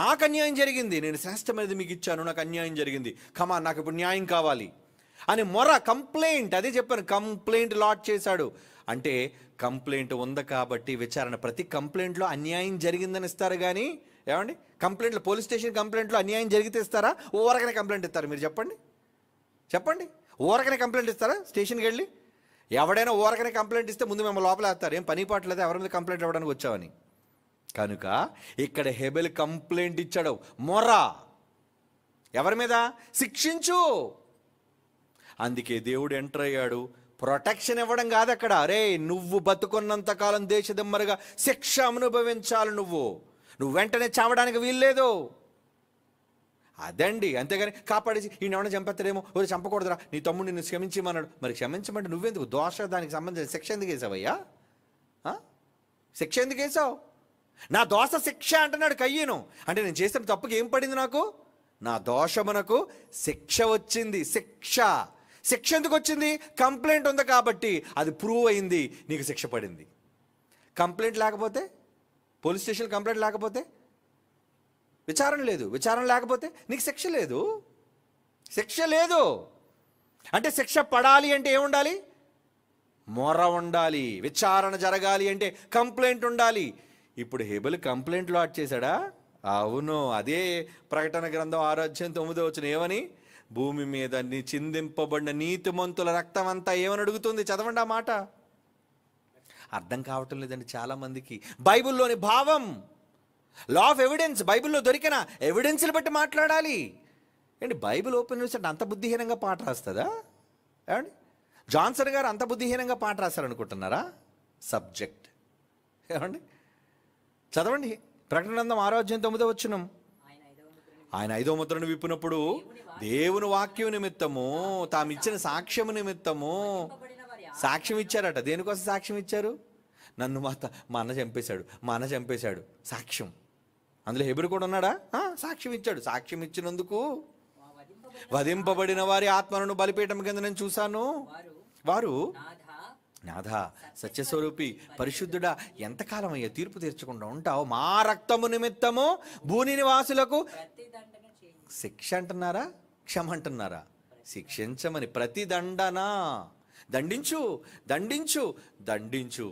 నాకు అన్యాయం జరిగింది నేను శ్రేష్టమైనది మీకు ఇచ్చాను నాకు అన్యాయం జరిగింది కమా నాకు ఇప్పుడు న్యాయం కావాలి అని మొర కంప్లైంట్ అదే చెప్పాను కంప్లైంట్ లాట్ చేశాడు అంటే కంప్లైంట్ ఉంది కాబట్టి విచారణ ప్రతి కంప్లైంట్లో అన్యాయం జరిగిందని ఇస్తారు కానీ ఏమండి కంప్లైంట్లు పోలీస్ స్టేషన్ కంప్లైంట్లో అన్యాయం జరిగితే ఇస్తారా ఓ ఓవరగానే కంప్లైంట్ ఇస్తారు మీరు చెప్పండి చెప్పండి ఊరకనే కంప్లైంట్ ఇస్తారా స్టేషన్కి వెళ్ళి ఎవడైనా ఊరకనే కంప్లైంట్ ఇస్తే ముందు మేము లోపల వేస్తారు ఏం పని పాటలేదు ఎవరి మీద కంప్లైంట్ ఇవ్వడానికి వచ్చామని కనుక ఇక్కడ హెబెల్ కంప్లైంట్ ఇచ్చాడు మొర్రా ఎవరి మీద శిక్షించు అందుకే దేవుడు ఎంటర్ అయ్యాడు ప్రొటెక్షన్ ఇవ్వడం కాదు అక్కడ అరే నువ్వు బతుకున్నంతకాలం దేశదమ్మరుగా శిక్ష అనుభవించాలి నువ్వు నువ్వు వెంటనే చావడానికి వీల్లేదు అదండి అంతేగాని కాపాడేసి ఈ ఎవడ చంపేస్తాడేమో ఎవరు చంపకూడదురా నీ తమ్ముడు నిన్ను క్షమించమన్నాడు మరి క్షమించమంటే నువ్వెందుకు దోష దానికి సంబంధించిన శిక్ష ఎందుకు వేసావయ్యా శిక్ష ఎందుకు వేసావు నా దోష శిక్ష అంటున్నాడు కయ్యను అంటే నేను చేసిన తప్పుకి ఏం పడింది నాకు నా దోషమునకు శిక్ష వచ్చింది శిక్ష శిక్ష ఎందుకు వచ్చింది కంప్లైంట్ ఉంది కాబట్టి అది ప్రూవ్ అయింది నీకు శిక్ష పడింది కంప్లైంట్ లేకపోతే పోలీస్ స్టేషన్ కంప్లైంట్ లేకపోతే విచారణ లేదు విచారణ లేకపోతే నీకు శిక్ష లేదు శిక్ష లేదు అంటే శిక్ష పడాలి అంటే ఏముండాలి మొర ఉండాలి విచారణ జరగాలి అంటే కంప్లైంట్ ఉండాలి ఇప్పుడు హెబుల్ కంప్లైంట్ లాట్ చేశాడా అవును అదే ప్రకటన గ్రంథం ఆరోగ్యం తొమ్మిదో వచ్చిన ఏమని భూమి మీద చిందింపబడిన నీతిమంతుల రక్తం అంతా ఏమని అడుగుతుంది చదవండి ఆ మాట అర్థం కావటం లేదండి చాలామందికి బైబిల్లోని భావం లా ఆఫ్ ఎవిడెన్స్ బైబిల్లో దొరికిన ఎవిడెన్స్ని బట్టి మాట్లాడాలి ఏంటి బైబిల్ ఓపెన్ అంటే అంత బుద్ధిహీనంగా పాట రాస్తుందా ఏమండి జాన్సన్ గారు అంత బుద్ధిహీనంగా పాట రాశారనుకుంటున్నారా సబ్జెక్ట్ ఏమండి చదవండి ప్రకటనందం ఆరోగ్యం తొమ్మిదో వచ్చునం ఆయన ఐదో ముద్రను విప్పినప్పుడు దేవుని వాక్యం నిమిత్తము తాము ఇచ్చిన సాక్ష్యము నిమిత్తము సాక్ష్యం ఇచ్చారట దేనికోసం సాక్ష్యం ఇచ్చారు నన్ను మా మా అన్న చంపేశాడు మా అన్న చంపేశాడు సాక్ష్యం అందులో హెబిరి కూడా ఉన్నాడా సాక్ష్యం ఇచ్చాడు సాక్ష్యం ఇచ్చినందుకు వధింపబడిన వారి ఆత్మలను బలిపీఠం కింద నేను చూశాను వారు నాథా సత్యస్వరూపి పరిశుద్ధుడా ఎంతకాలం అయ్యా తీర్పు తీర్చకుండా ఉంటావు మా రక్తము నిమిత్తము భూని నివాసులకు శిక్ష అంటున్నారా క్షమ అంటున్నారా శిక్షించమని ప్రతి దండనా దండించు దండించు దండించు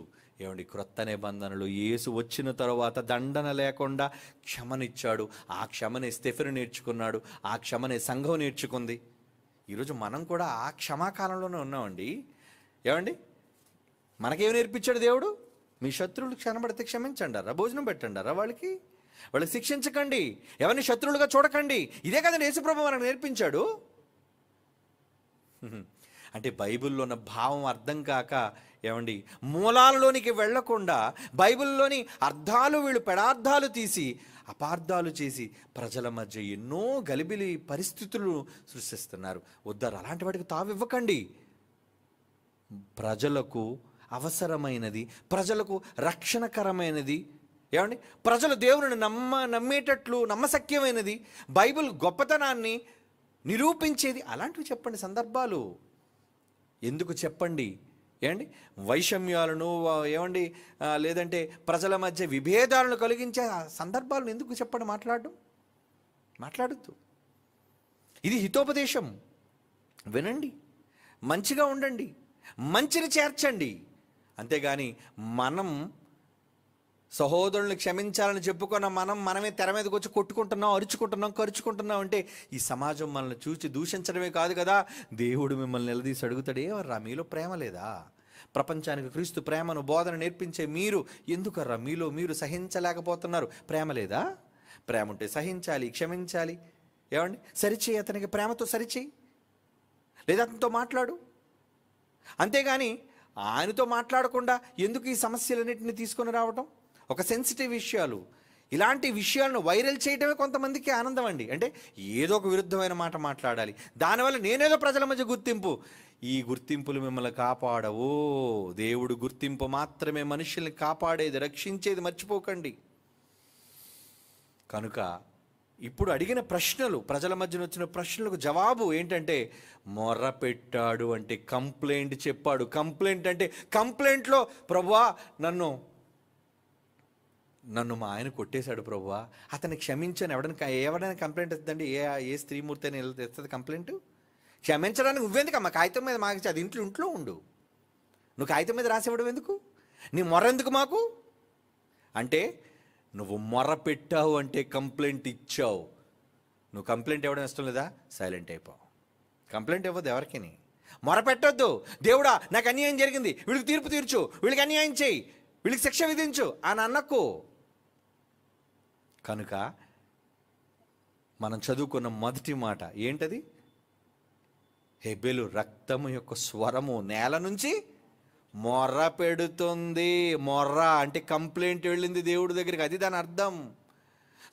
ఏమండి క్రొత్త నిబంధనలు యేసు వచ్చిన తర్వాత దండన లేకుండా క్షమనిచ్చాడు ఆ క్షమని స్టెఫెన్ నేర్చుకున్నాడు ఆ క్షమని సంఘం నేర్చుకుంది ఈరోజు మనం కూడా ఆ క్షమాకాలంలోనే ఉన్నామండి ఏమండి మనకేం నేర్పించాడు దేవుడు మీ శత్రువులు క్షణపడితే క్షమించండారా భోజనం పెట్టండారా వాళ్ళకి వాళ్ళకి శిక్షించకండి ఎవరిని శత్రువులుగా చూడకండి ఇదే కదండి యేసుప్రభు మనకు నేర్పించాడు అంటే బైబిల్లో ఉన్న భావం అర్థం కాక ఏమండి మూలాలలోనికి వెళ్లకుండా బైబిల్లోని అర్థాలు వీళ్ళు పెడార్థాలు తీసి అపార్థాలు చేసి ప్రజల మధ్య ఎన్నో గలిబిలి పరిస్థితులు సృష్టిస్తున్నారు వద్దారు అలాంటి వాటికి తావివ్వకండి ప్రజలకు అవసరమైనది ప్రజలకు రక్షణకరమైనది ఏమండి ప్రజలు దేవుని నమ్మ నమ్మేటట్లు నమ్మశక్యమైనది బైబిల్ గొప్పతనాన్ని నిరూపించేది అలాంటివి చెప్పండి సందర్భాలు ఎందుకు చెప్పండి ఏమండి వైషమ్యాలను ఏమండి లేదంటే ప్రజల మధ్య విభేదాలను కలిగించే సందర్భాలను ఎందుకు చెప్పండి మాట్లాడడం మాట్లాడద్దు ఇది హితోపదేశం వినండి మంచిగా ఉండండి మంచిని చేర్చండి అంతేగాని మనం సహోదరుల్ని క్షమించాలని చెప్పుకున్న మనం మనమే తెర మీదకి వచ్చి కొట్టుకుంటున్నాం అరుచుకుంటున్నాం కరుచుకుంటున్నాం అంటే ఈ సమాజం మనల్ని చూచి దూషించడమే కాదు కదా దేవుడు మిమ్మల్ని నిలదీసి అడుగుతాడు ఏవర్రా మీలో ప్రేమ లేదా ప్రపంచానికి క్రీస్తు ప్రేమను బోధన నేర్పించే మీరు ఎందుకర్రా మీలో మీరు సహించలేకపోతున్నారు ప్రేమ లేదా ప్రేమ ఉంటే సహించాలి క్షమించాలి ఏమండి సరిచేయి అతనికి ప్రేమతో సరిచేయి లేదా అతనితో మాట్లాడు అంతేగాని ఆయనతో మాట్లాడకుండా ఎందుకు ఈ సమస్యలన్నింటినీ తీసుకొని రావటం ఒక సెన్సిటివ్ విషయాలు ఇలాంటి విషయాలను వైరల్ చేయడమే కొంతమందికి ఆనందం అండి అంటే ఏదో ఒక విరుద్ధమైన మాట మాట్లాడాలి దానివల్ల నేనేదో ప్రజల మధ్య గుర్తింపు ఈ గుర్తింపులు మిమ్మల్ని కాపాడవు దేవుడు గుర్తింపు మాత్రమే మనుషుల్ని కాపాడేది రక్షించేది మర్చిపోకండి కనుక ఇప్పుడు అడిగిన ప్రశ్నలు ప్రజల మధ్యన వచ్చిన ప్రశ్నలకు జవాబు ఏంటంటే మొర్ర పెట్టాడు అంటే కంప్లైంట్ చెప్పాడు కంప్లైంట్ అంటే కంప్లైంట్లో ప్రభువా నన్ను నన్ను మా ఆయన కొట్టేశాడు ప్రభువా అతన్ని క్షమించాను ఎవడైనా ఎవడైనా కంప్లైంట్ ఇస్తుందండి ఏ ఏ స్త్రీమూర్తి అని తెస్తుంది కంప్లైంట్ క్షమించడానికి నువ్వెందుకు అమ్మ కాగితం మీద మాకు అది ఇంట్లో ఇంట్లో ఉండు నువ్వు కాగితం మీద రాసివ్వడం ఎందుకు నీ మొర ఎందుకు మాకు అంటే నువ్వు మొర పెట్టావు అంటే కంప్లైంట్ ఇచ్చావు నువ్వు కంప్లైంట్ ఇవ్వడం ఇష్టం లేదా సైలెంట్ అయిపోవు కంప్లైంట్ ఇవ్వద్దు ఎవరికి మొర పెట్టద్దు దేవుడా నాకు అన్యాయం జరిగింది వీళ్ళకి తీర్పు తీర్చు వీళ్ళకి అన్యాయం చేయి వీళ్ళకి శిక్ష విధించు అని అన్నకు కనుక మనం చదువుకున్న మొదటి మాట ఏంటది హెబెలు రక్తము యొక్క స్వరము నేల నుంచి మొర్ర పెడుతుంది మొర్ర అంటే కంప్లైంట్ వెళ్ళింది దేవుడి దగ్గరికి అది దాని అర్థం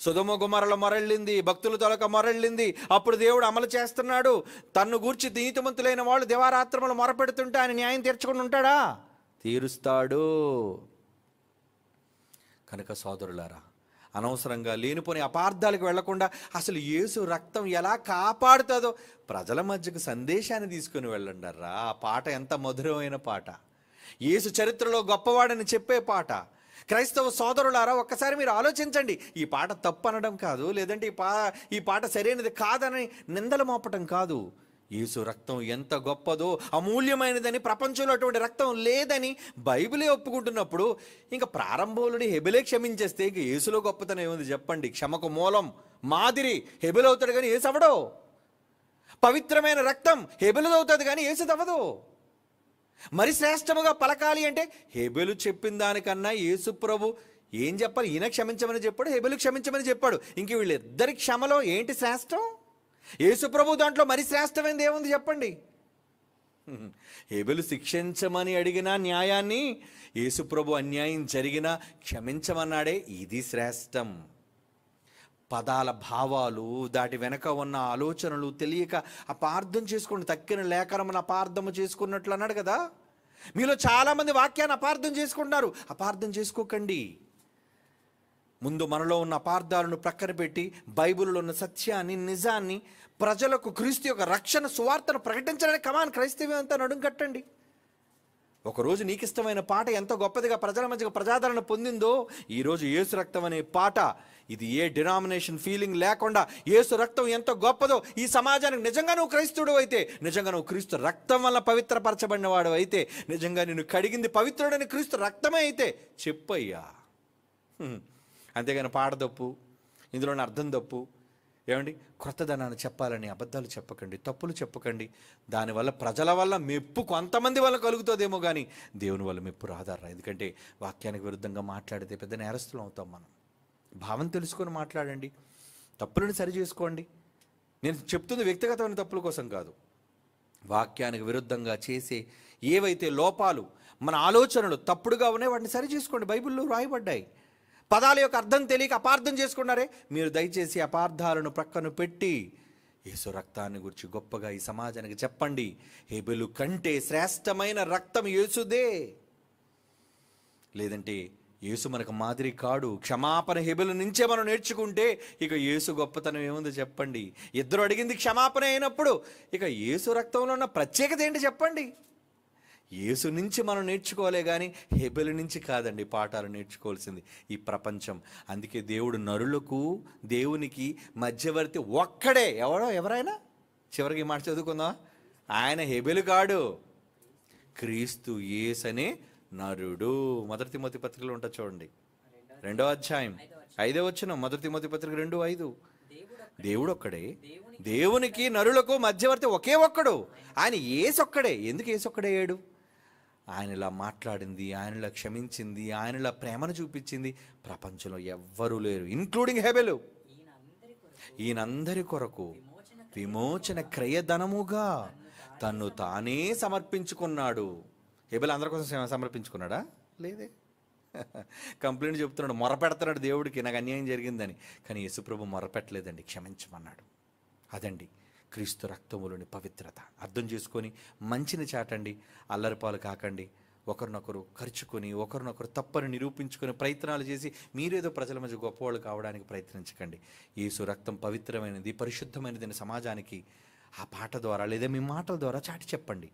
సుధమ కుమారుల మొరళ్ళింది భక్తుల తొలక మొరళ్ళింది అప్పుడు దేవుడు అమలు చేస్తున్నాడు తన్ను గూర్చి నీతిమంతులైన వాళ్ళు దేవారాత్రములు మొరపెడుతుంటే ఆయన న్యాయం తీర్చుకుని ఉంటాడా తీరుస్తాడు కనుక సోదరులారా అనవసరంగా లేనిపోని అపార్థాలకు వెళ్లకుండా అసలు యేసు రక్తం ఎలా కాపాడుతుందో ప్రజల మధ్యకు సందేశాన్ని తీసుకుని వెళ్ళండర్రా ఆ పాట ఎంత మధురమైన పాట యేసు చరిత్రలో గొప్పవాడని చెప్పే పాట క్రైస్తవ సోదరులారా ఒక్కసారి మీరు ఆలోచించండి ఈ పాట తప్పు అనడం కాదు లేదంటే ఈ పా ఈ పాట సరైనది కాదని నిందలు మోపటం కాదు యేసు రక్తం ఎంత గొప్పదో అమూల్యమైనదని ప్రపంచంలో అటువంటి రక్తం లేదని బైబిలే ఒప్పుకుంటున్నప్పుడు ఇంకా ప్రారంభంలోని హెబిలే క్షమించేస్తే ఇంక యేసులో గొప్పతనం ఏముంది చెప్పండి క్షమకు మూలం మాదిరి హెబిలవుతాడు కానీ ఏసు ఏసవడో పవిత్రమైన రక్తం అవుతుంది కానీ ఏసు తవ్వదు మరి శ్రేష్టముగా పలకాలి అంటే హెబెలు చెప్పిన దానికన్నా యేసు ప్రభు ఏం చెప్పాలి ఈయన క్షమించమని చెప్పాడు హెబెలు క్షమించమని చెప్పాడు ఇంక వీళ్ళిద్దరి క్షమలో ఏంటి శ్రేష్టం యేసుప్రభు దాంట్లో మరి శ్రేష్టమైనది ఏముంది చెప్పండి ఏబెలు శిక్షించమని అడిగిన న్యాయాన్ని యేసుప్రభు అన్యాయం జరిగిన క్షమించమన్నాడే ఇది శ్రేష్టం పదాల భావాలు దాటి వెనక ఉన్న ఆలోచనలు తెలియక అపార్థం చేసుకుని తక్కిన లేఖనమును అపార్థము చేసుకున్నట్లు అన్నాడు కదా మీలో చాలామంది వాక్యాన్ని అపార్థం చేసుకుంటున్నారు అపార్థం చేసుకోకండి ముందు మనలో ఉన్న అపార్థాలను ప్రక్కన పెట్టి బైబిల్లో ఉన్న సత్యాన్ని నిజాన్ని ప్రజలకు క్రీస్తు యొక్క రక్షణ సువార్తను ప్రకటించడానికి కమాన్ క్రైస్తవ్యం అంతా నడుం కట్టండి ఒకరోజు నీకు ఇష్టమైన పాట ఎంత గొప్పదిగా ప్రజల మధ్యగా ప్రజాదరణ పొందిందో ఈరోజు ఏసు రక్తం అనే పాట ఇది ఏ డినామినేషన్ ఫీలింగ్ లేకుండా ఏసు రక్తం ఎంత గొప్పదో ఈ సమాజానికి నిజంగా నువ్వు క్రైస్తుడు అయితే నిజంగా నువ్వు క్రీస్తు రక్తం వల్ల పవిత్రపరచబడిన వాడు అయితే నిజంగా నేను కడిగింది పవిత్రుడని క్రీస్తు రక్తమే అయితే చెప్పయ్యా అంతేగాని పాట తప్పు ఇందులోని అర్థం తప్పు ఏమండి క్రొత్తదనాన్ని చెప్పాలని అబద్ధాలు చెప్పకండి తప్పులు చెప్పకండి దానివల్ల ప్రజల వల్ల మెప్పు కొంతమంది వల్ల కలుగుతుందేమో కానీ దేవుని వల్ల మెప్పు రాదారా ఎందుకంటే వాక్యానికి విరుద్ధంగా మాట్లాడితే పెద్ద నేరస్తులు అవుతాం మనం భావం తెలుసుకొని మాట్లాడండి తప్పులను సరి చేసుకోండి నేను చెప్తుంది వ్యక్తిగతమైన తప్పుల కోసం కాదు వాక్యానికి విరుద్ధంగా చేసే ఏవైతే లోపాలు మన ఆలోచనలు తప్పుడుగా ఉన్నాయి వాటిని సరి చేసుకోండి బైబిల్లో రాయబడ్డాయి పదాల యొక్క అర్థం తెలియక అపార్థం చేసుకున్నారే మీరు దయచేసి అపార్థాలను ప్రక్కను పెట్టి యేసు రక్తాన్ని గురించి గొప్పగా ఈ సమాజానికి చెప్పండి హేబెలు కంటే శ్రేష్టమైన రక్తం యేసుదే లేదంటే యేసు మనకు మాదిరి కాడు క్షమాపణ హెబెలు నుంచే మనం నేర్చుకుంటే ఇక యేసు గొప్పతనం ఏముందో చెప్పండి ఇద్దరు అడిగింది క్షమాపణ అయినప్పుడు ఇక యేసు రక్తంలో ఉన్న ప్రత్యేకత ఏంటి చెప్పండి యేసు నుంచి మనం నేర్చుకోవాలి కానీ హెబెల్ నుంచి కాదండి పాఠాలు నేర్చుకోవాల్సింది ఈ ప్రపంచం అందుకే దేవుడు నరులకు దేవునికి మధ్యవర్తి ఒక్కడే ఎవరో ఎవరైనా చివరికి మాట చదువుకుందాం ఆయన హెబెలు కాడు క్రీస్తు ఏసనే నరుడు మొదటి మొదటి పత్రికలు ఉంటా చూడండి రెండో అధ్యాయం ఐదో వచ్చిన మొదటి మొదటి పత్రిక రెండు ఐదు దేవుడు ఒక్కడే దేవునికి నరులకు మధ్యవర్తి ఒకే ఒక్కడు ఆయన ఏసొక్కడే ఎందుకు ఏసొక్కడే ఏడు ఆయనలా మాట్లాడింది ఆయనలా క్షమించింది ఆయనలా ప్రేమను చూపించింది ప్రపంచంలో ఎవ్వరూ లేరు ఇన్క్లూడింగ్ హెబెలు ఈయనందరి కొరకు విమోచన క్రయధనముగా తను తానే సమర్పించుకున్నాడు హెబెల్ అందరి కోసం సమర్పించుకున్నాడా లేదే కంప్లైంట్ చెప్తున్నాడు మొరపెడుతున్నాడు దేవుడికి నాకు అన్యాయం జరిగిందని కానీ యశుప్రభు మొరపెట్టలేదండి క్షమించమన్నాడు అదండి క్రీస్తు రక్తములోని పవిత్రత అర్థం చేసుకొని మంచిని చాటండి అల్లరిపాలు కాకండి ఒకరినొకరు ఖర్చుకొని ఒకరినొకరు తప్పని నిరూపించుకొని ప్రయత్నాలు చేసి మీరేదో ప్రజల మధ్య గొప్పవాళ్ళు కావడానికి ప్రయత్నించకండి యేసు రక్తం పవిత్రమైనది పరిశుద్ధమైనది సమాజానికి ఆ పాట ద్వారా లేదా మీ మాటల ద్వారా చాటి చెప్పండి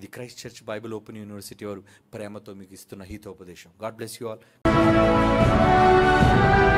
ఇది Christ church Bible open university వారు ప్రేమతో మీకు ఇస్తున్న హితోపదేశం గాడ్ బ్లెస్ యూ ఆల్